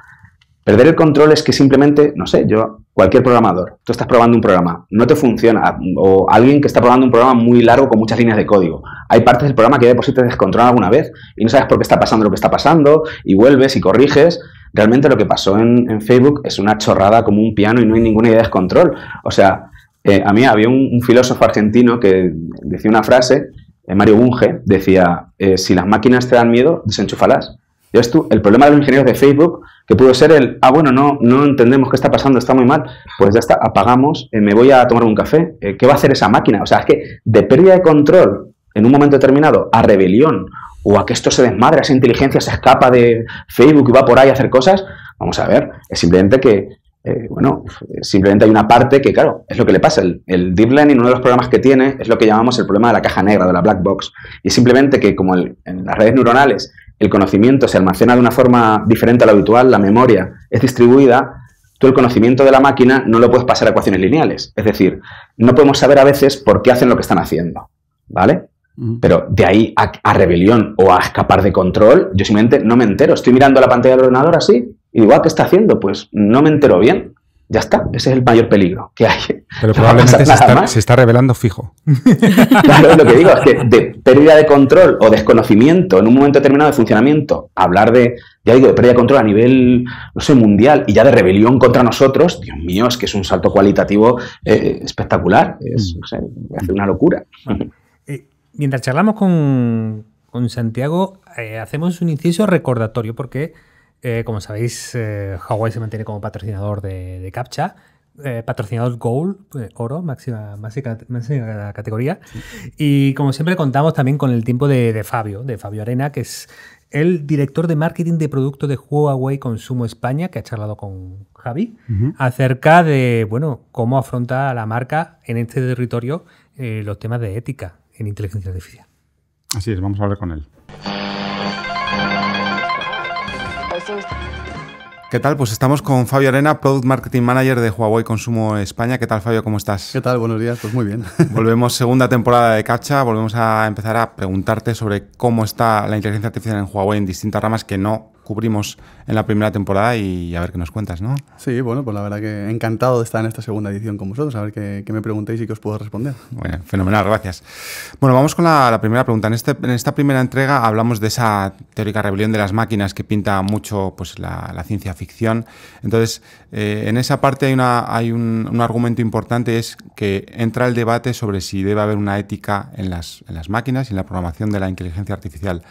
S5: Perder el control es que simplemente, no sé, yo, cualquier programador, tú estás probando un programa, no te funciona, o alguien que está probando un programa muy largo con muchas líneas de código. Hay partes del programa que de por sí te alguna vez y no sabes por qué está pasando lo que está pasando y vuelves y corriges. Realmente lo que pasó en, Facebook es una chorrada como un piano y no hay ninguna idea de control. O sea, eh, a mí había un, filósofo argentino que decía una frase, eh, Mario Bunge, decía, eh, si las máquinas te dan miedo, desenchúfalas. Entonces tú, el problema de los ingenieros de Facebook que pudo ser el, ah, bueno, no, no entendemos qué está pasando, está muy mal, pues ya está, apagamos, eh, me voy a tomar un café, eh, ¿qué va a hacer esa máquina? O sea, es que de pérdida de control en un momento determinado a rebelión o a que esto se desmadre, esa inteligencia se escapa de Facebook y va por ahí a hacer cosas, vamos a ver, es simplemente que, eh, bueno, simplemente hay una parte que, claro, es lo que le pasa. El, Deep Learning, uno de los programas que tiene, es lo que llamamos el problema de la caja negra, de la black box. Y simplemente que como en las redes neuronales el conocimiento se almacena de una forma diferente a la habitual, la memoria es distribuida, tú el conocimiento de la máquina no lo puedes pasar a ecuaciones lineales. Es decir, no podemos saber a veces por qué hacen lo que están haciendo, ¿vale? Pero de ahí a, rebelión o a escapar de control, yo simplemente no me entero. Estoy mirando la pantalla del ordenador así y digo, ah, ¿qué está haciendo? Pues no me entero bien. Ya está, ese es el mayor peligro que hay. Pero (laughs) probablemente se está,
S4: se, está, revelando fijo. (laughs)
S5: Claro, lo que digo es que de pérdida de control o desconocimiento en un momento determinado de funcionamiento, hablar de, de pérdida de control a nivel, no sé, mundial y ya de rebelión contra nosotros, Dios mío, es que es un salto cualitativo eh, espectacular, es, mm. hace una locura. (laughs)
S2: Eh, mientras charlamos con, Santiago, eh, hacemos un inciso recordatorio porque... Eh, como sabéis, eh, Huawei se mantiene como patrocinador de, de CAPTCHA. Eh, patrocinador Gold, oro, máxima, máxima, categoría. Y como siempre contamos también con el tiempo de, Fabio, de Fabio Arena, que es el director de marketing de producto de Huawei Consumo España, que ha charlado con Javi, acerca de bueno, cómo afronta la marca en este territorio los temas de ética en inteligencia artificial.
S4: Así es, vamos a hablar con él. ¿Qué tal? Pues estamos con Fabio Arena, Product Marketing Manager de Huawei Consumo España. ¿Qué tal, Fabio? ¿Cómo estás? ¿Qué tal? Buenos días. Pues muy bien. (laughs) Volvemos segunda temporada de Cacha. Volvemos a empezar a preguntarte sobre cómo está la inteligencia artificial en Huawei en distintas ramas que no cubrimos en la primera temporada y a ver qué nos cuentas, ¿no?
S6: Sí, bueno, pues la verdad que encantado de estar en esta segunda edición con vosotros, a ver qué, me preguntéis y qué os puedo responder.
S4: Bueno, fenomenal, gracias. Bueno, vamos con la, primera pregunta. Este, en, esta primera entrega hablamos de esa teórica rebelión de las máquinas que pinta mucho pues, la, ciencia ficción. Entonces, eh, en esa parte hay, una, hay un, argumento importante, es que entra el debate sobre si debe haber una ética en las, en las máquinas y en la programación de la inteligencia artificial.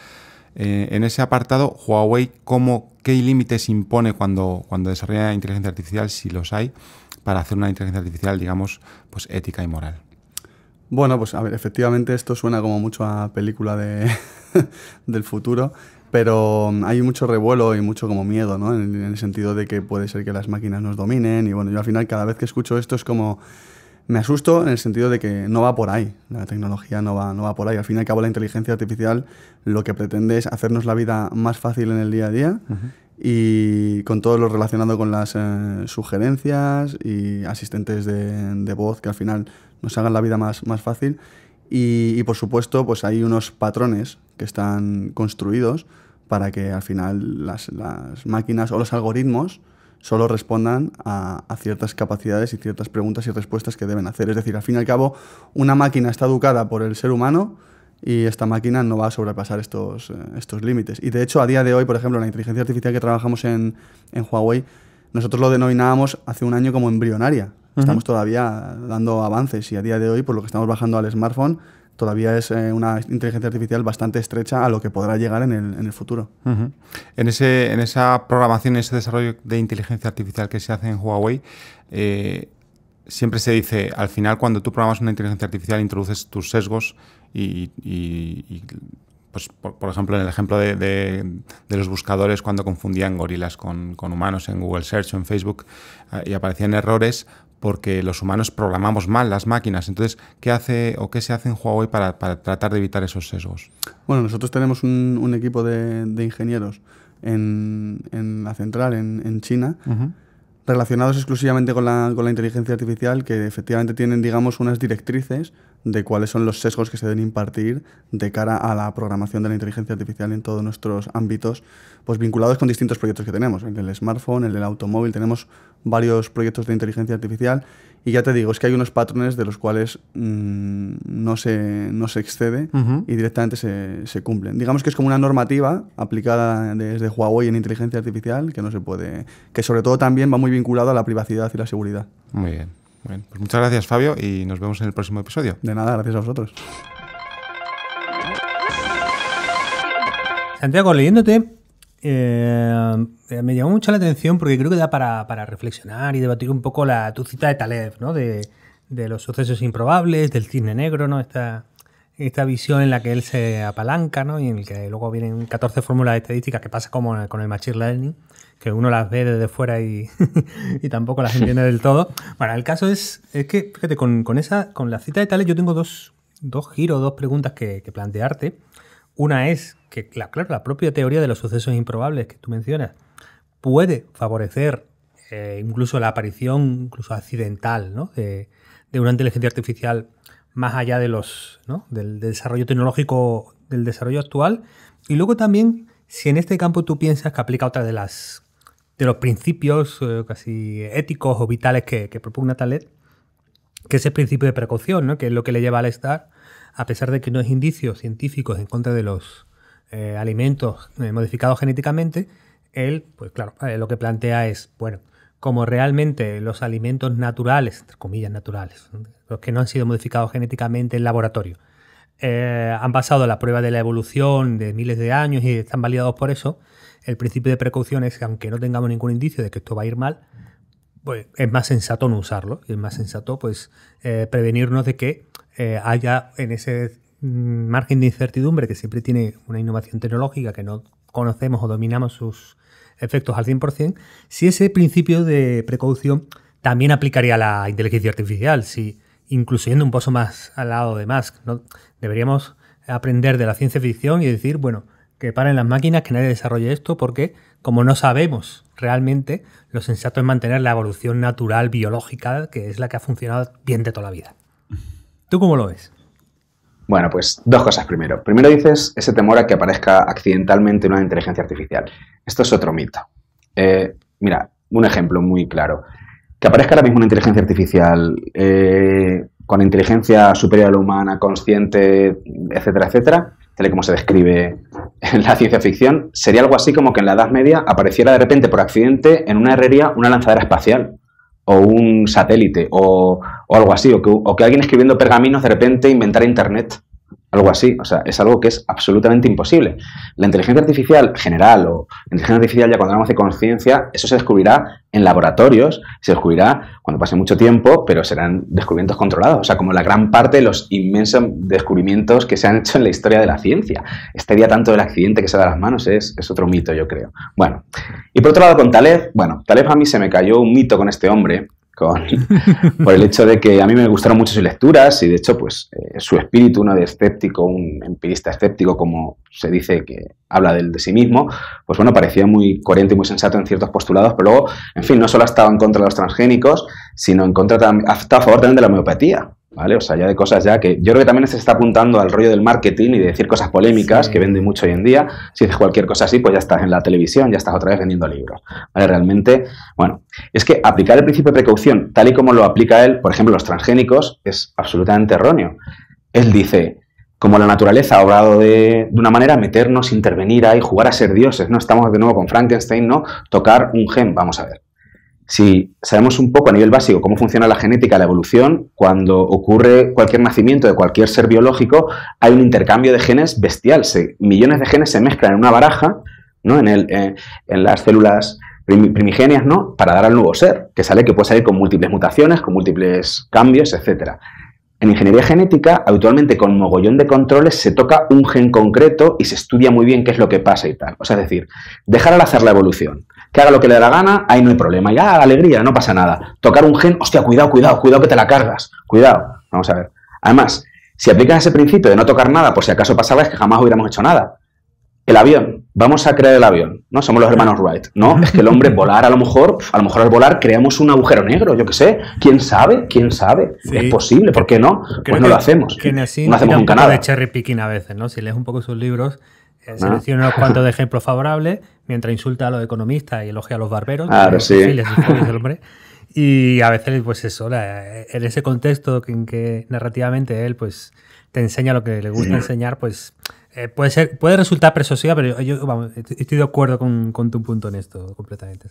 S4: Eh, en ese apartado, Huawei, ¿cómo, ¿qué límites impone cuando, cuando desarrolla inteligencia artificial, si los hay, para hacer una inteligencia artificial, digamos, pues ética y moral?
S6: Bueno, pues a ver, efectivamente esto suena como mucho a película de, (laughs) del futuro, pero hay mucho revuelo y mucho como miedo, ¿no? en, el sentido de que puede ser que las máquinas nos dominen y bueno, yo al final cada vez que escucho esto es como, me asusto en el sentido de que no va por ahí, la tecnología no va, no va por ahí. Al fin y al cabo la inteligencia artificial lo que pretende es hacernos la vida más fácil en el día a día y con todo lo relacionado con las eh, sugerencias y asistentes de, voz que al final nos hagan la vida más, fácil. Y, por supuesto pues hay unos patrones que están construidos para que al final las máquinas o los algoritmos solo respondan a, ciertas capacidades y ciertas preguntas y respuestas que deben hacer. Es decir, al fin y al cabo, una máquina está educada por el ser humano y esta máquina no va a sobrepasar estos, eh, estos límites. Y de hecho, a día de hoy, por ejemplo, la inteligencia artificial que trabajamos en, Huawei, nosotros lo denominábamos hace un año como embrionaria. Estamos todavía dando avances y a día de hoy, por lo que estamos bajando al smartphone, todavía es eh, una inteligencia artificial bastante estrecha a lo que podrá llegar en el, futuro. en,
S4: ese, en esa programación, en ese desarrollo de inteligencia artificial que se
S6: hace en Huawei,
S4: eh, siempre se dice, al final cuando tú programas una inteligencia artificial introduces tus sesgos y, pues, por, ejemplo, en el ejemplo de, los buscadores cuando confundían gorilas con, humanos en Google Search o en Facebook eh, y aparecían errores porque los humanos programamos mal las máquinas. Entonces, ¿qué hace o qué se hace en Huawei para, tratar de evitar esos sesgos?
S6: Bueno, nosotros tenemos un, equipo de, ingenieros en, la central, en, China, relacionados exclusivamente con la, inteligencia artificial, que efectivamente tienen, digamos, unas directrices de cuáles son los sesgos que se deben impartir de cara a la programación de la inteligencia artificial en todos nuestros ámbitos, pues vinculados con distintos proyectos que tenemos, En el smartphone, en el automóvil, tenemos varios proyectos de inteligencia artificial y ya te digo, es que hay unos patrones de los cuales mm, no, se, no se excede y directamente se, se, cumplen. Digamos que es como una normativa aplicada desde Huawei en inteligencia artificial que no se puede, que sobre todo también va muy vinculado a la privacidad y la seguridad.
S4: Muy bien. Pues muchas gracias Fabio y nos vemos en el próximo episodio. De nada, gracias a vosotros. Santiago, leyéndote
S2: eh, me llamó mucho la atención porque creo que da para, reflexionar y debatir un poco la, tu cita de Taleb, ¿no? De, los sucesos improbables, del cisne negro, ¿no? Esta, esta visión en la que él se apalanca, ¿no? Y en la que luego vienen 14 fórmulas estadísticas que pasa como con el machine learning, que uno las ve desde fuera y, (laughs) tampoco las entiende del todo. Bueno, el caso es, que, fíjate, con, esa, con la cita de Taleb, yo tengo dos, giros, dos preguntas que plantearte. Una es, que la, propia teoría de los sucesos improbables que tú mencionas puede favorecer eh, incluso la aparición, incluso accidental, de, una inteligencia artificial más allá de los, del, desarrollo tecnológico, del desarrollo actual. Y luego también, si en este campo tú piensas que aplica otra de las de los principios eh, casi éticos o vitales que, que, propugna Taleb que es el principio de precaución, que es lo que le lleva al estar, a pesar de que no es indicios científicos en contra de los eh, alimentos eh, modificados genéticamente, él, pues claro, eh, lo que plantea es, bueno, como realmente los alimentos naturales, entre comillas naturales, los que no han sido modificados genéticamente en laboratorio, han pasado la prueba de la evolución de miles de años y están validados por eso, el principio de precaución es que aunque no tengamos ningún indicio de que esto va a ir mal, pues es más sensato no usarlo, y es más sensato pues prevenirnos de que haya en ese Mm, margen de incertidumbre que siempre tiene una innovación tecnológica que no conocemos o dominamos sus efectos al 100%, si ese principio de precaución también aplicaría a la inteligencia artificial, si incluso yendo un pozo más al lado de Musk, ¿no? deberíamos aprender de la ciencia ficción y decir, bueno, que paren las máquinas, que nadie desarrolle esto, porque como no sabemos realmente, lo sensato es mantener la evolución natural biológica, que es la que ha funcionado bien de toda la vida. ¿Tú cómo lo ves?
S5: Bueno, pues dos cosas primero. Primero dices ese temor a que aparezca accidentalmente una inteligencia artificial. Esto es otro mito. Eh, mira, un ejemplo muy claro. Que aparezca ahora mismo una inteligencia artificial eh, con inteligencia superior a la humana, consciente, etcétera, etcétera, tal y como se describe en la ciencia ficción, sería algo así como que en la Edad Media apareciera de repente por accidente en una herrería una lanzadera espacial o un satélite o, o algo así, o que, o que alguien escribiendo pergaminos de repente inventara Internet algo así. O sea, es algo que es absolutamente imposible. La inteligencia artificial general o inteligencia artificial ya cuando hablamos de conciencia, eso se descubrirá en laboratorios, se descubrirá cuando pase mucho tiempo, pero serán descubrimientos controlados. O sea, como la gran parte de los inmensos descubrimientos que se han hecho en la historia de la ciencia. Este día tanto del accidente que se da a las manos es, es otro mito, yo creo. Bueno, y por otro lado con Taleb, bueno, Taleb a mí se me cayó un mito con este hombre con, por el hecho de que a mí me gustaron mucho sus lecturas y de hecho pues eh, su espíritu, uno de escéptico, un empirista escéptico como se dice que habla de, de sí mismo, pues bueno, parecía muy coherente y muy sensato en ciertos postulados, pero luego, en fin, no solo ha estado en contra de los transgénicos, sino en contra, ha estado a favor también de la homeopatía, ¿Vale? O sea, ya de cosas ya que yo creo que también se está apuntando al rollo del marketing y de decir cosas polémicas que venden mucho hoy en día. Si dices cualquier cosa así, pues ya estás en la televisión, ya estás otra vez vendiendo libros. ¿Vale? Realmente, bueno, es que aplicar el principio de precaución tal y como lo aplica él, por ejemplo, los transgénicos, es absolutamente erróneo. Él dice, como la naturaleza ha obrado de, de, una manera, meternos, intervenir ahí, jugar a ser dioses, ¿no? Estamos de nuevo con Frankenstein, ¿no? Tocar un gen, vamos a ver si sabemos un poco a nivel básico cómo funciona la genética, la evolución, cuando ocurre cualquier nacimiento de cualquier ser biológico, hay un intercambio de genes bestial. millones de genes se mezclan en una baraja, ¿no? en, eh, las células primigenias, ¿no? Para dar al nuevo ser, que sale, que puede salir con múltiples mutaciones, con múltiples cambios, etc. En ingeniería genética, habitualmente con mogollón de controles, se toca un gen concreto y se estudia muy bien qué es lo que pasa y tal. O sea, es decir, dejar al azar la evolución que haga lo que le dé la gana, ahí no hay problema. Ya, ah, alegría, no pasa nada. Tocar un gen, hostia, cuidado, cuidado, cuidado que te la cargas. Cuidado. Vamos a ver. Además, si aplicas ese principio de no tocar nada, por si acaso pasaba, es que jamás hubiéramos hecho nada. El avión, vamos a crear el avión, ¿no? Somos los hermanos Wright, ¿no? Es que el hombre (laughs) volar, a lo mejor, a lo mejor al volar creamos un agujero negro, yo qué sé. ¿Quién sabe? ¿Quién sabe? Es posible, ¿por qué no? pues no lo hacemos. no hacemos un, un canal. de
S2: cherry picking a veces, ¿no? Si lees un poco sus libros, eh, selecciona unos (laughs) cuantos de ejemplo favorable mientras insulta a los economistas y elogia a los barberos. Claro, sí. hombre. (laughs) Y a veces, pues eso, en ese contexto en que narrativamente él pues te enseña lo que le gusta enseñar, pues eh, puede ser puede resultar presosiva, pero yo vamos, estoy de acuerdo con, con, tu punto en esto completamente.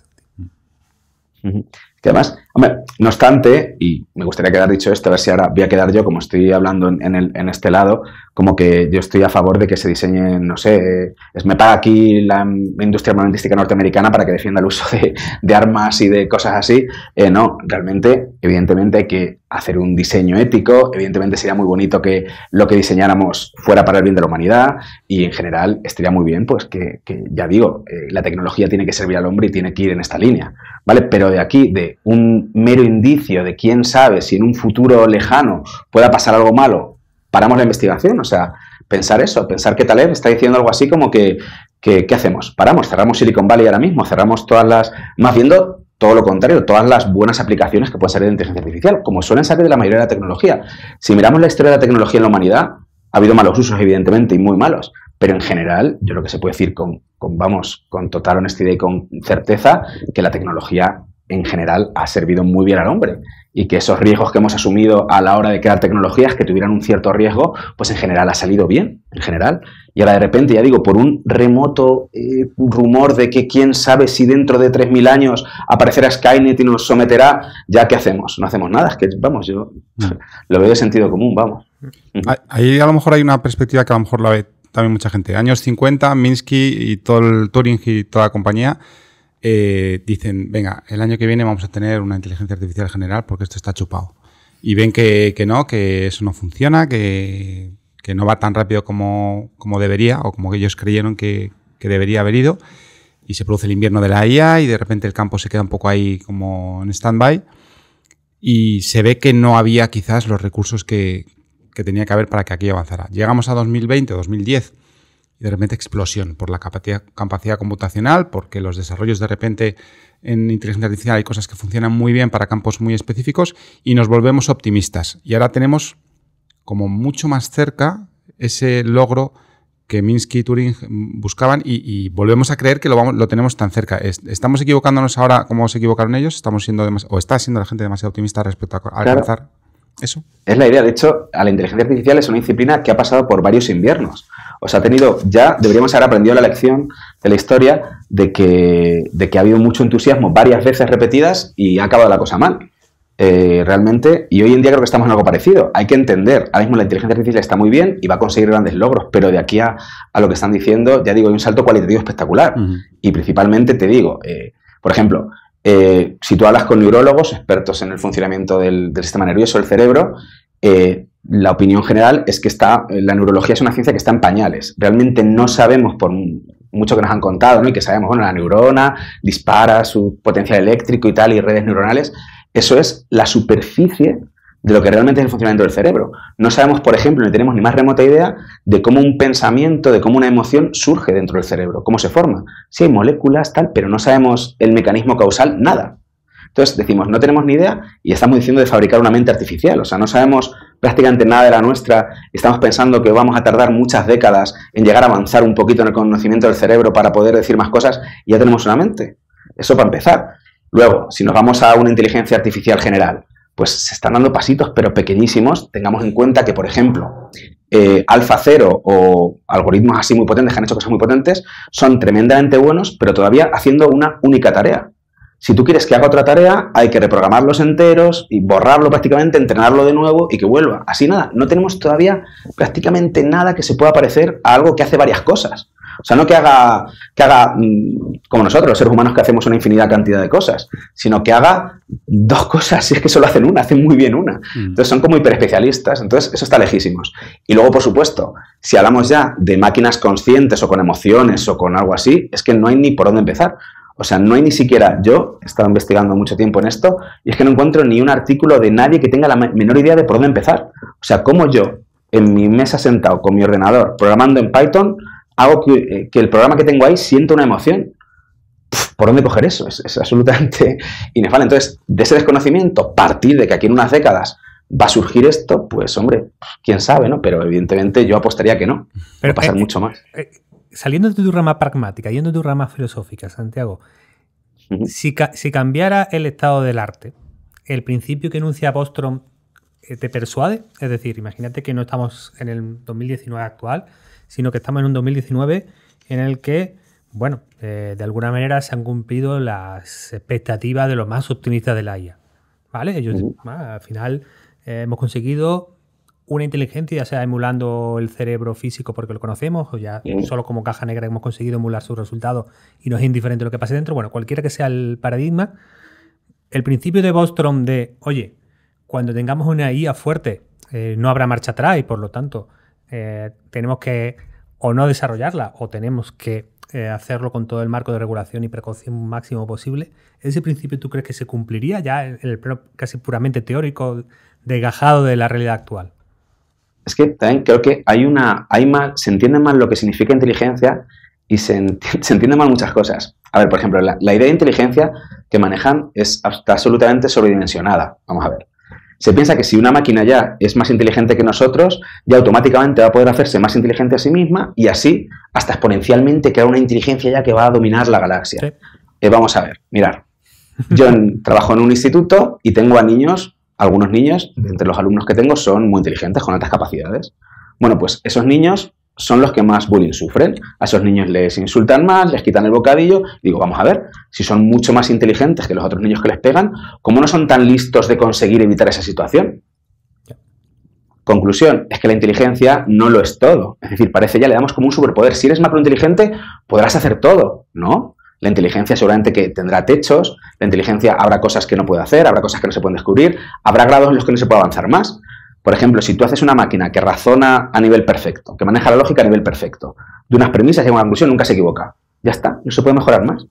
S5: Que además, hombre, no obstante, y me gustaría quedar dicho esto, a ver si ahora voy a quedar yo, como estoy hablando en, este lado, como que yo estoy a favor de que se diseñen, no sé, eh, es, me paga aquí la industria armamentística norteamericana para que defienda el uso (laughs) de, armas y de cosas así. Eh, no, realmente, evidentemente hay que hacer un diseño ético, evidentemente sería muy bonito que lo que diseñáramos fuera para el bien de la humanidad y en general estaría muy bien, pues que, ya digo, eh, la tecnología tiene que servir al hombre y tiene que ir en esta línea, ¿vale? Pero de aquí, de un mero indicio de quién sabe si en un futuro lejano pueda pasar algo malo, paramos la investigación. O sea, pensar eso, pensar que Taleb está diciendo algo así como que, ¿qué hacemos? Paramos, cerramos Silicon Valley ahora mismo, cerramos todas las, más viendo todo lo contrario, todas las buenas aplicaciones que puede salir de inteligencia artificial, como suelen salir de la mayoría de la tecnología. Si miramos la historia de la tecnología en la humanidad, ha habido malos usos, evidentemente, y muy malos, pero en general, yo lo que se puede decir con, vamos, con total honestidad y con certeza, que la tecnología en general ha servido muy bien al hombre y que esos riesgos que hemos asumido a la hora de crear tecnologías que tuvieran un cierto riesgo, pues en general ha salido bien, en general. Y ahora de repente, ya digo, por un remoto eh, rumor de que quién sabe si dentro de 3.000 años aparecerá Skynet y nos someterá, ya qué hacemos, no hacemos nada, es que vamos, yo mm. (laughs) lo veo de sentido común, vamos.
S4: Mm. Ahí a lo mejor hay una perspectiva que a lo mejor la ve también mucha gente. Años 50, Minsky y todo el Turing y toda la compañía eh, dicen, venga, el año que viene vamos a tener una inteligencia artificial general porque esto está chupado. Y ven que, que no, que eso no funciona, que, que no va tan rápido como, como, debería o como ellos creyeron que, que debería haber ido. Y se produce el invierno de la IA y de repente el campo se queda un poco ahí como en stand-by. Y se ve que no había quizás los recursos que, que tenía que haber para que aquí avanzara. Llegamos a 2020 2010 y de repente explosión por la capacidad, computacional, porque los desarrollos de repente en inteligencia artificial hay cosas que funcionan muy bien para campos muy específicos y nos volvemos optimistas. Y ahora tenemos como mucho más cerca ese logro que Minsky y Turing buscaban y, volvemos a creer que lo, vamos, lo tenemos tan cerca. ¿Estamos equivocándonos ahora como se equivocaron ellos? ¿Estamos siendo o está siendo la gente demasiado optimista respecto a alcanzar eso?
S5: Es la idea. De hecho, a la inteligencia artificial es una disciplina que ha pasado por varios inviernos os ha tenido, ya deberíamos haber aprendido la lección de la historia de que, de que ha habido mucho entusiasmo varias veces repetidas y ha acabado la cosa mal. Eh, realmente, y hoy en día creo que estamos en algo parecido. Hay que entender, ahora mismo la inteligencia artificial está muy bien y va a conseguir grandes logros, pero de aquí a, lo que están diciendo, ya digo, hay un salto cualitativo espectacular. Y principalmente te digo, eh, por ejemplo, eh, si tú hablas con neurólogos, expertos en el funcionamiento del, sistema nervioso, el cerebro, eh, la opinión general es que está, la neurología es una ciencia que está en pañales. Realmente no sabemos, por mucho que nos han contado, y que sabemos, bueno, la neurona dispara su potencial eléctrico y tal, y redes neuronales, eso es la superficie de lo que realmente es el funcionamiento del cerebro. No sabemos, por ejemplo, ni tenemos ni más remota idea de cómo un pensamiento, de cómo una emoción surge dentro del cerebro, cómo se forma. Sí hay moléculas, tal, pero no sabemos el mecanismo causal, nada. Entonces decimos, no tenemos ni idea y estamos diciendo de fabricar una mente artificial, o sea, no sabemos prácticamente nada de la nuestra, estamos pensando que vamos a tardar muchas décadas en llegar a avanzar un poquito en el conocimiento del cerebro para poder decir más cosas y ya tenemos una mente. Eso para empezar. Luego, si nos vamos a una inteligencia artificial general, pues se están dando pasitos, pero pequeñísimos. Tengamos en cuenta que, por ejemplo, eh, Alfa cero o algoritmos así muy potentes, que han hecho cosas muy potentes, son tremendamente buenos, pero todavía haciendo una única tarea. Si tú quieres que haga otra tarea, hay que reprogramarlos enteros y borrarlo prácticamente, entrenarlo de nuevo y que vuelva. Así nada, no tenemos todavía prácticamente nada que se pueda parecer a algo que hace varias cosas. O sea, no que haga, que haga mm, como nosotros, los seres humanos que hacemos una infinidad cantidad de cosas, sino que haga dos cosas, si es que solo hacen una, hacen muy bien una. Mm. Entonces son como hiperespecialistas, entonces eso está lejísimos. Y luego, por supuesto, si hablamos ya de máquinas conscientes o con emociones o con algo así, es que no hay ni por dónde empezar. O sea, no hay ni siquiera, yo he estado investigando mucho tiempo en esto y es que no encuentro ni un artículo de nadie que tenga la menor idea de por dónde empezar. O sea, cómo yo, en mi mesa sentado con mi ordenador, programando en Python, hago que, eh, el programa que tengo ahí sienta una emoción. ¿Por dónde coger eso? Es, absolutamente (laughs) inefable. Entonces, de ese desconocimiento, partir de que aquí en unas décadas ¿Va a surgir esto? Pues hombre, quién sabe, ¿no? Pero evidentemente yo apostaría que no. Pero, Va a pasar eh, mucho más.
S2: Eh, saliendo de tu rama pragmática, yendo de tu rama filosófica, Santiago, si, cambiara el estado del arte, el principio que enuncia Bostrom eh, te persuade, es decir, imagínate que no estamos en el 2019 actual, sino que estamos en un 2019 en el que, bueno, eh, de alguna manera se han cumplido las expectativas de los más optimistas de la IA. ¿Vale? Ellos, ah, al final, eh, hemos conseguido una inteligencia, ya sea emulando el cerebro físico porque lo conocemos, o ya solo como caja negra hemos conseguido emular sus resultados y no es indiferente lo que pase dentro. Bueno, cualquiera que sea el paradigma, el principio de Bostrom de, oye, cuando tengamos una IA fuerte, eh, no habrá marcha atrás y por lo tanto eh, tenemos que o no desarrollarla o tenemos que eh, hacerlo con todo el marco de regulación y precaución máximo posible. ¿Ese principio tú crees que se cumpliría ya en el plano casi puramente teórico, desgajado de la realidad actual?
S5: es que también creo que hay una, hay mal, se entiende mal lo que significa inteligencia y se, (laughs) entiende, entienden mal muchas cosas. A ver, por ejemplo, la, idea de inteligencia que manejan es absolutamente sobredimensionada. Vamos a ver. Se piensa que si una máquina ya es más inteligente que nosotros, ya automáticamente va a poder hacerse más inteligente a sí misma y así hasta exponencialmente crear una inteligencia ya que va a dominar la galaxia. Eh, vamos a ver, mirar. Yo trabajo en un instituto y tengo a niños algunos niños, entre los alumnos que tengo, son muy inteligentes, con altas capacidades. Bueno, pues esos niños son los que más bullying sufren. A esos niños les insultan más, les quitan el bocadillo. Digo, vamos a ver, si son mucho más inteligentes que los otros niños que les pegan, ¿cómo no son tan listos de conseguir evitar esa situación? Conclusión, es que la inteligencia no lo es todo. Es decir, parece ya le damos como un superpoder. Si eres macrointeligente, podrás hacer todo, ¿no? La inteligencia seguramente que tendrá techos, la inteligencia habrá cosas que no puede hacer, habrá cosas que no se pueden descubrir, habrá grados en los que no se puede avanzar más. Por ejemplo, si tú haces una máquina que razona a nivel perfecto, que maneja la lógica a nivel perfecto, de unas premisas y una conclusión, nunca se equivoca. Ya está, no se puede mejorar más.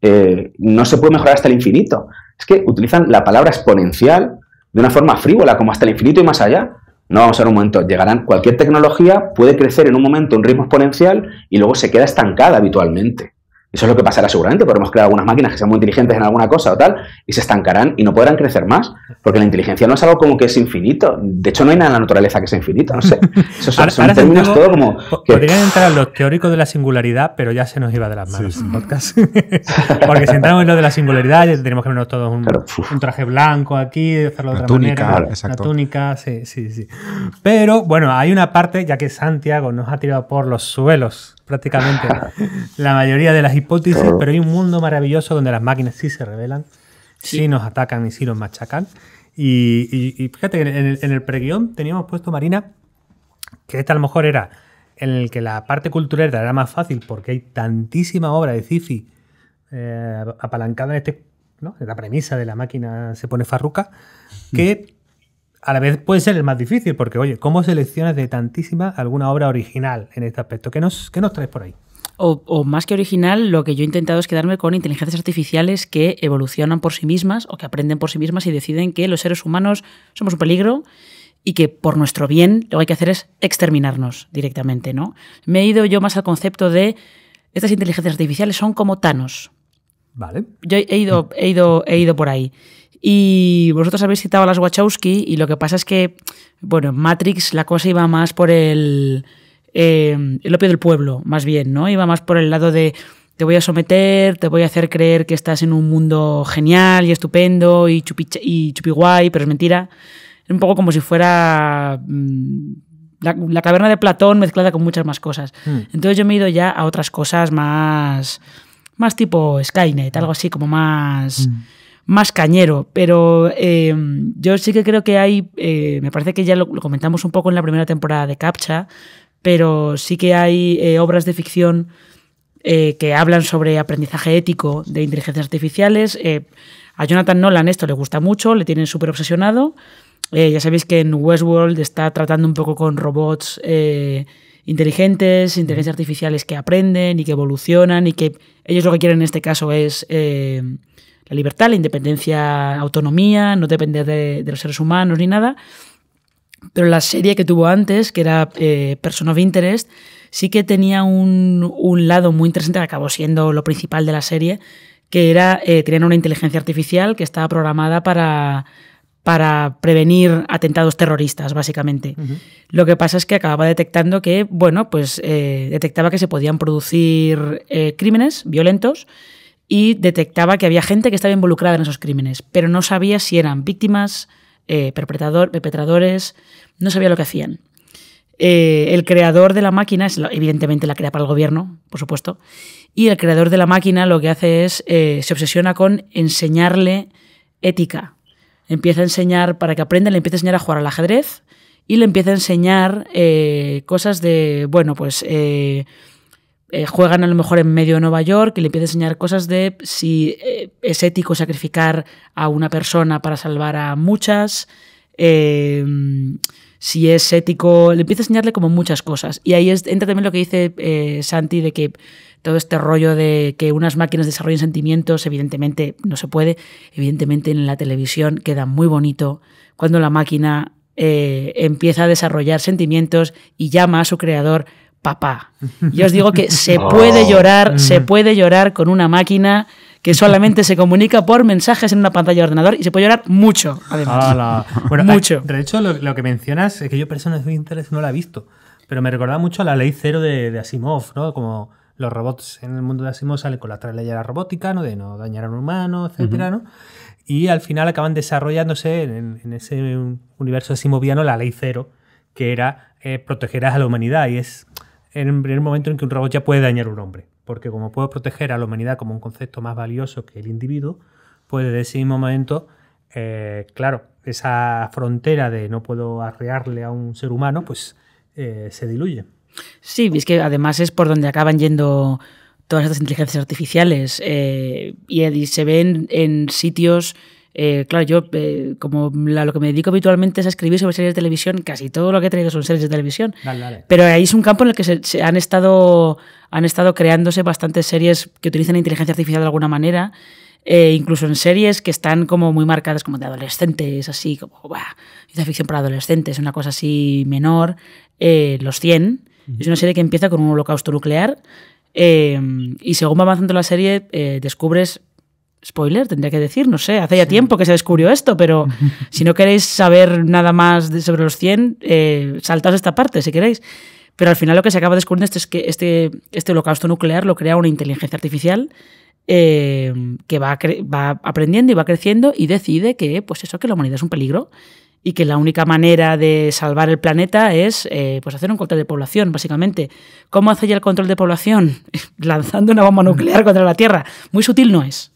S5: Eh, no se puede mejorar hasta el infinito. Es que utilizan la palabra exponencial de una forma frívola, como hasta el infinito y más allá. No vamos a ver un momento, llegarán, cualquier tecnología puede crecer en un momento un ritmo exponencial y luego se queda estancada habitualmente. Eso es lo que pasará seguramente. podemos crear algunas máquinas que sean muy inteligentes en alguna cosa o tal, y se estancarán y no podrán crecer más, porque la inteligencia no es algo como que es infinito. De hecho, no hay nada en la naturaleza que sea infinito, no sé. (laughs) Eso son, ahora, todo como... Podrían
S2: entrar los teóricos de la singularidad, pero ya se nos iba de las manos podcast. (laughs) porque si entramos en lo de la singularidad, ya tenemos que ponernos todos un, traje blanco aquí, hacerlo de otra túnica, manera. Una túnica, sí, sí, sí. Pero bueno, hay una parte, ya que Santiago nos ha tirado por los suelos prácticamente (laughs) la mayoría de las hipótesis, pero hay un mundo maravilloso donde las máquinas sí se rebelan, sí, nos atacan y sí nos machacan. Y, fíjate que en el, preguión teníamos puesto, Marina, que esta a lo mejor era en el que la parte cultural era más fácil porque hay tantísima obra de Cifi eh, apalancada en este ¿no? en la premisa de la máquina se pone farruca, que mm. a la vez puede ser el más difícil, porque oye, ¿cómo seleccionas de tantísima alguna
S3: obra original en este aspecto? nos, qué nos traes por ahí? o, más que original, lo que yo he intentado es quedarme con inteligencias artificiales que evolucionan por sí mismas o que aprenden por sí mismas y deciden que los seres humanos somos un peligro y que por nuestro bien lo que hay que hacer es exterminarnos directamente, ¿no? Me he ido yo más al concepto de estas inteligencias artificiales son como Thanos. Vale. Yo he ido, he ido, he ido por ahí. Y vosotros habéis citado a las Wachowski y lo que pasa es que, bueno, Matrix la cosa iba más por el Em, el opio del Pueblo, más bien, ¿no? Iba más por el lado de te voy a someter, te voy a hacer creer que estás en un mundo genial y estupendo y chupi, guay, pero es mentira. Es un poco como si fuera mm, la, caverna de Platón mezclada con muchas más cosas. Hmm. Entonces yo me he ido ya a otras cosas más, más tipo Skynet, algo así como más... Hmm. más cañero, pero em, yo sí que creo que hay, eh, me parece que ya lo, comentamos un poco en la primera temporada de Captcha, pero sí que hay eh, obras de ficción eh, que hablan sobre aprendizaje ético de inteligencias artificiales. Eh, a Jonathan Nolan esto le gusta mucho, le tienen súper obsesionado. ya sabéis que en Westworld está tratando un poco con robots inteligentes, inteligencias artificiales que aprenden y que evolucionan y que ellos lo que quieren en este caso es la libertad, la independencia, autonomía, no depender de los seres humanos ni nada. Pero la serie que tuvo antes, que era eh, Person of Interest, sí que tenía un, un, lado muy interesante, que acabó siendo lo principal de la serie, que era, tenían eh, una inteligencia artificial que estaba programada para, para prevenir atentados terroristas, básicamente. Lo que pasa es que acababa detectando que, bueno, pues eh, detectaba que se podían producir eh, crímenes violentos y detectaba que había gente que estaba involucrada en esos crímenes, pero no sabía si eran víctimas eh, perpetradores, no sabía lo que hacían. Eh, el creador de la máquina, es, evidentemente la crea para el gobierno, por supuesto, y el creador de la máquina lo que hace es, eh, se obsesiona con enseñarle ética. Empieza a enseñar, para que aprenda, le empieza a enseñar a jugar al ajedrez y le empieza a enseñar cosas de, bueno, pues eh, juegan a lo mejor en medio de Nueva York y le empieza a enseñar cosas de si eh, es ético sacrificar a una persona para salvar a muchas, em, si es ético, le empieza a enseñarle como muchas cosas. Y ahí entra también lo que dice eh, Santi de que todo este rollo de que unas máquinas desarrollen sentimientos, evidentemente no se puede, evidentemente en la televisión queda muy bonito cuando la máquina empieza a desarrollar sentimientos y llama a su creador papá. Yo os digo que se (laughs) oh. puede llorar, se mm. puede llorar con una máquina que solamente se comunica por mensajes en una pantalla de ordenador y se puede llorar mucho, además. Bueno, (laughs) eh, mucho.
S2: De hecho, lo, que mencionas es que yo personalmente de interés no la he visto, pero me recordaba mucho a la ley cero de, Asimov, ¿no? Como los robots en el mundo de Asimov salen con la otra ley de la robótica, ¿no? De no dañar a un humano, etcétera, ¿no? Y al final acaban desarrollándose en, ese universo asimoviano la ley cero, que era eh, proteger protegerás a la humanidad y es en el primer momento en que un robot ya puede dañar a un hombre. Porque como puedo proteger a la humanidad como un concepto más valioso que el individuo, pues desde ese mismo momento, eh, claro, esa frontera de no puedo arrearle a un ser humano, pues eh, se diluye.
S3: Sí, es que además es por donde acaban yendo todas estas inteligencias artificiales eh, y se ven en sitios eh, claro, yo eh, como lo que me dedico habitualmente es a escribir sobre series de televisión, casi todo lo que he traído son series de televisión. Pero ahí es un campo en el que se, han, estado, han estado creándose bastantes series que utilizan inteligencia artificial de alguna manera. Eh, incluso en series que están como muy marcadas como de adolescentes, así como, bah, ciencia ficción para adolescentes, una cosa así menor, Los 100, es una serie que empieza con un holocausto nuclear y según va avanzando la serie descubres spoiler, tendría que decir, no sé, hace ya tiempo que se descubrió esto, pero (laughs) si no queréis saber nada más sobre los 100, eh, saltaos esta parte si queréis. Pero al final lo que se acaba descubriendo es que este, este holocausto nuclear lo crea una inteligencia artificial eh, que va, va aprendiendo y va creciendo y decide que, pues eso, que la humanidad es un peligro y que la única manera de salvar el planeta es eh, pues hacer un control de población, básicamente. ¿Cómo hace ya el control de población? (laughs) Lanzando una bomba nuclear contra la Tierra. Muy sutil no es.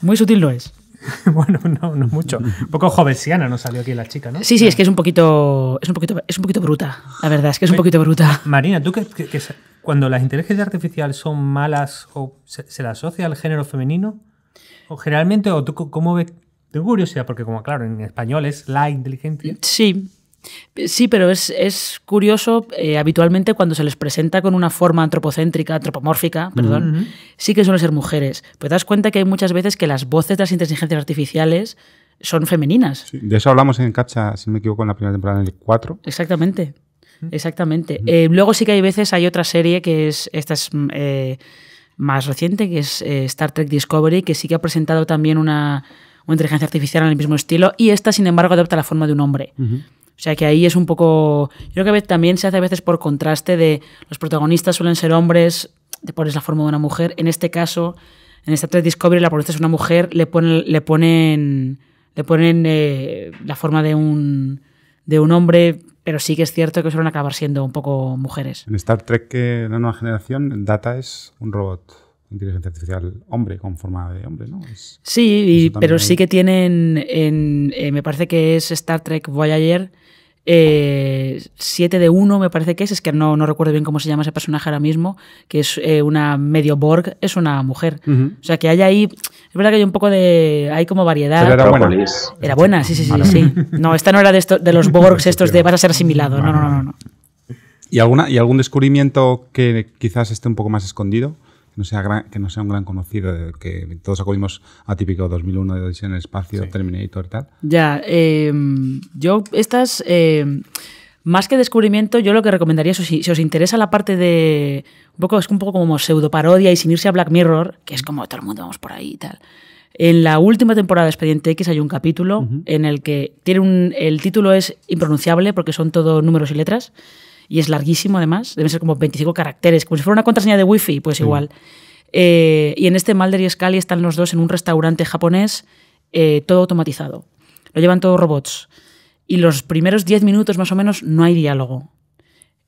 S3: Muy sutil no es. (laughs) bueno, no,
S2: no mucho. Un
S3: poco jovenciana nos salió aquí la chica, ¿no? Sí, sí, ah. es que es un poquito, es un poquito, es un poquito bruta. La verdad es que es un poquito bruta. (laughs)
S2: Marina, tú que, que, cuando las inteligencias artificiales son malas o se, se las asocia al género femenino, o generalmente, o tú cómo ves tengo curiosidad porque, como claro, en
S3: español es la inteligencia. Sí. Sí, pero es, curioso, eh, habitualmente cuando se les presenta con una forma antropocéntrica, antropomórfica, perdón, sí que suelen ser mujeres. Pero te das cuenta que hay muchas veces que las voces de las inteligencias artificiales son femeninas.
S4: de eso hablamos en Cacha, si no me equivoco, en la primera temporada, en el 4.
S3: Exactamente, exactamente. Eh, luego sí que hay veces, hay otra serie que es, esta es mm, eh, más reciente, que es Star Trek Discovery, que sí que ha presentado también una o inteligencia artificial en el mismo estilo, y esta, sin embargo, adopta la forma de un hombre. O sea que ahí es un poco. Yo creo que también se hace a veces por contraste de los protagonistas suelen ser hombres, te pones la forma de una mujer. En este caso, en Star Trek Discovery, la protagonista es una mujer, le ponen, le ponen, le ponen eh, la forma de un, de un hombre, pero sí que es cierto que suelen acabar siendo un poco mujeres.
S4: En Star Trek, eh, la nueva generación, Data es un robot inteligencia artificial hombre con forma de hombre, ¿no?
S3: sí, pero sí que tienen, en, eh, me parece que es Star Trek Voyager. 7 eh, de 1 me parece que es, es que no, no, recuerdo bien cómo se llama ese personaje ahora mismo, que es eh, una medio Borg, es una mujer. O sea que hay ahí, es verdad que hay un poco de, hay como variedad. Pero era buena. Era buena, sí, sí, sí, sí. (laughs) No, esta no era de, de los Borgs estos de vas a ser asimilado, no, no, no, no.
S4: ¿Y, alguna, ¿Y algún descubrimiento que quizás esté un poco más escondido? que no sea, que no un gran conocido, que todos acudimos a típico 2001 de edición en el espacio, Terminator y tal.
S3: Ya, eh, yo estas... Eh, más que descubrimiento, yo lo que recomendaría, si, os interesa la parte de. Un poco, es un poco como pseudo parodia y sin irse a Black Mirror, que es como todo el mundo vamos por ahí y tal. En la última temporada de Expediente X hay un capítulo en el que tiene un, el título es impronunciable porque son todos números y letras y es larguísimo además, deben ser como 25 caracteres, como si fuera una contraseña de wifi, pues igual. Eh, y en este Mulder y Scully están los dos en un restaurante japonés, eh, todo automatizado. Lo llevan todos robots. Y los primeros 10 minutos más o menos no hay diálogo.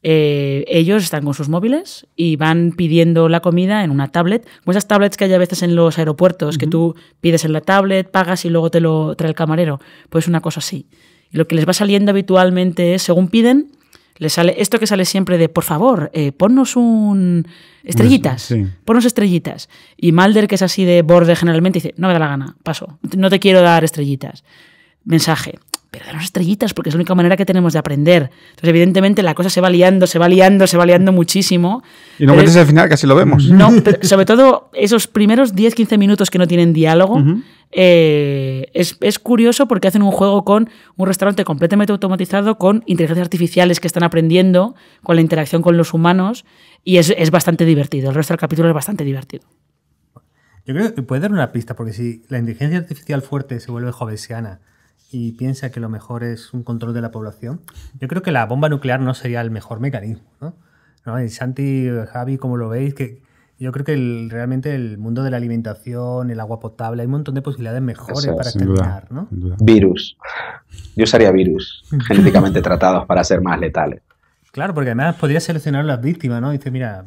S3: Eh, ellos están con sus móviles y van pidiendo la comida en una tablet, como esas tablets que hay a veces en los aeropuertos, que tú pides en la tablet, pagas y luego te lo trae el camarero. Pues una cosa así. Y lo que les va saliendo habitualmente es, según piden, le sale esto que sale siempre de, por favor, eh, ponnos un. Estrellitas. Ponnos estrellitas. Y Malder, que es así de borde generalmente, dice: No me da la gana, paso. No te quiero dar estrellitas. Mensaje. Pero danos estrellitas porque es la única manera que tenemos de aprender. Entonces, evidentemente, la cosa se va liando, se va liando, se va liando muchísimo. Y no metes al
S4: final, casi lo vemos. No,
S3: (laughs) sobre todo esos primeros 10-15 minutos que no tienen diálogo, eh, es, curioso porque hacen un juego con un restaurante completamente automatizado, con inteligencias artificiales que están aprendiendo, con la interacción con los humanos, y es, bastante divertido. El resto del capítulo es bastante divertido.
S2: Yo creo que puede dar una pista, porque si la inteligencia artificial fuerte se vuelve jovesiana y piensa que lo mejor es un control de la población, yo creo que la bomba nuclear no sería el mejor mecanismo. ¿no? Y Santi, Javi, como lo veis, que yo creo que realmente el mundo de la alimentación, el agua potable, hay un montón de posibilidades mejores para terminar, ¿no?
S5: Virus. Yo usaría virus genéticamente tratados para ser más letales.
S2: Claro, porque además podría seleccionar las víctimas, ¿no? Dice, mira,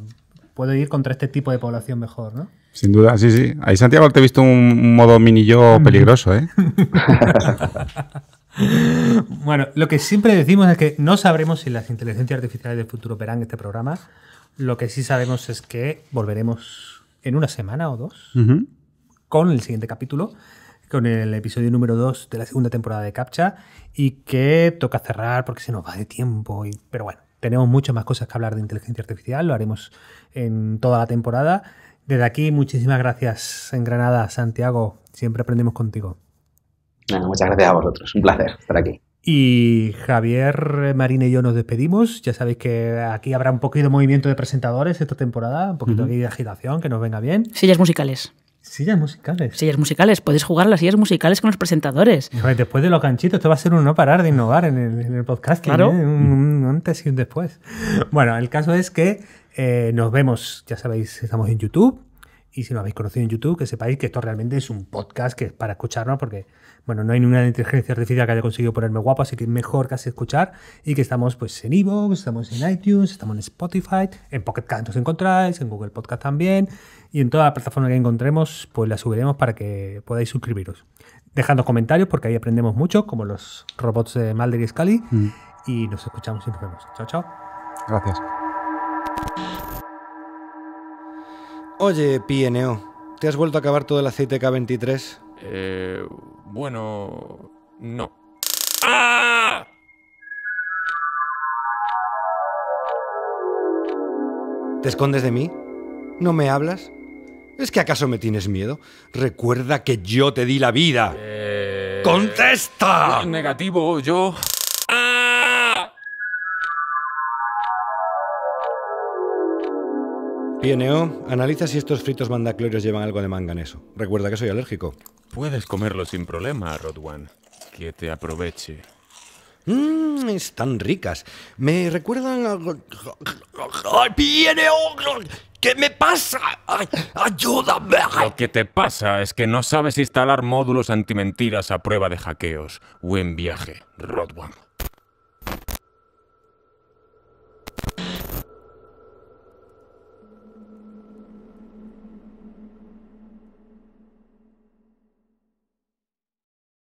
S2: puedo ir contra este tipo de población mejor, ¿no?
S4: Sin duda, sí, sí. Ahí, Santiago, te he visto un modo mini yo peligroso, ¿eh?
S2: (laughs) bueno, lo que siempre decimos es que no sabremos si las inteligencias artificiales del futuro verán este programa lo que sí sabemos es que volveremos en una semana o dos con el siguiente capítulo, con el episodio número 2 de la segunda temporada de CAPTCHA y que toca cerrar porque se nos va de tiempo. pero bueno, tenemos muchas más cosas que hablar de inteligencia artificial, lo haremos en toda la temporada. Desde aquí, muchísimas gracias en Granada, Santiago. Siempre aprendemos contigo.
S5: muchas gracias a vosotros. Un placer estar aquí.
S2: Y Javier, Marina y yo nos despedimos. Ya sabéis que aquí habrá un poquito de movimiento de presentadores esta temporada, un poquito de agitación, que nos venga bien. Sillas musicales.
S3: Sillas musicales. Sillas musicales. Podéis jugar las sillas musicales con los presentadores.
S2: Después de los ganchitos, esto va a ser un no parar de innovar en el, podcast. Claro. ¿eh? Un, antes y un después. Bueno, el caso es que eh, nos vemos, ya sabéis, estamos en YouTube, y si no habéis conocido en YouTube, que sepáis que esto realmente es un podcast que es para escucharnos, porque bueno, no hay ninguna inteligencia artificial que haya conseguido ponerme guapo, así que es mejor casi escuchar. Y que estamos pues en Evox, estamos en iTunes, estamos en Spotify, en Pocket nos encontráis, en Google Podcast también, y en toda la plataforma que encontremos, pues la subiremos para que podáis suscribiros. dejando comentarios, porque ahí aprendemos mucho, como los robots de Mulder y Scully. Mm. Y nos escuchamos y nos vemos. Chao, chao.
S4: Gracias.
S1: Oye, PNO, ¿te has vuelto a acabar todo el aceite K23? Eh, bueno, no. ¿Te escondes de mí? ¿No me hablas? ¿Es que acaso me tienes miedo? Recuerda que yo te di la vida.
S2: Eh, ¡Contesta!
S1: Negativo, yo. PNO, analiza si estos fritos mandaclorios llevan algo de manganeso. Recuerda que soy alérgico.
S2: Puedes comerlo sin problema, Rodwan. Que te
S1: aproveche. Mmm, están ricas. Me recuerdan a... ¡PNO! ¿Qué me pasa? ¡Ayúdame!
S4: Lo que te pasa es que no sabes instalar módulos antimentiras a prueba de hackeos. Buen viaje, Rodwan.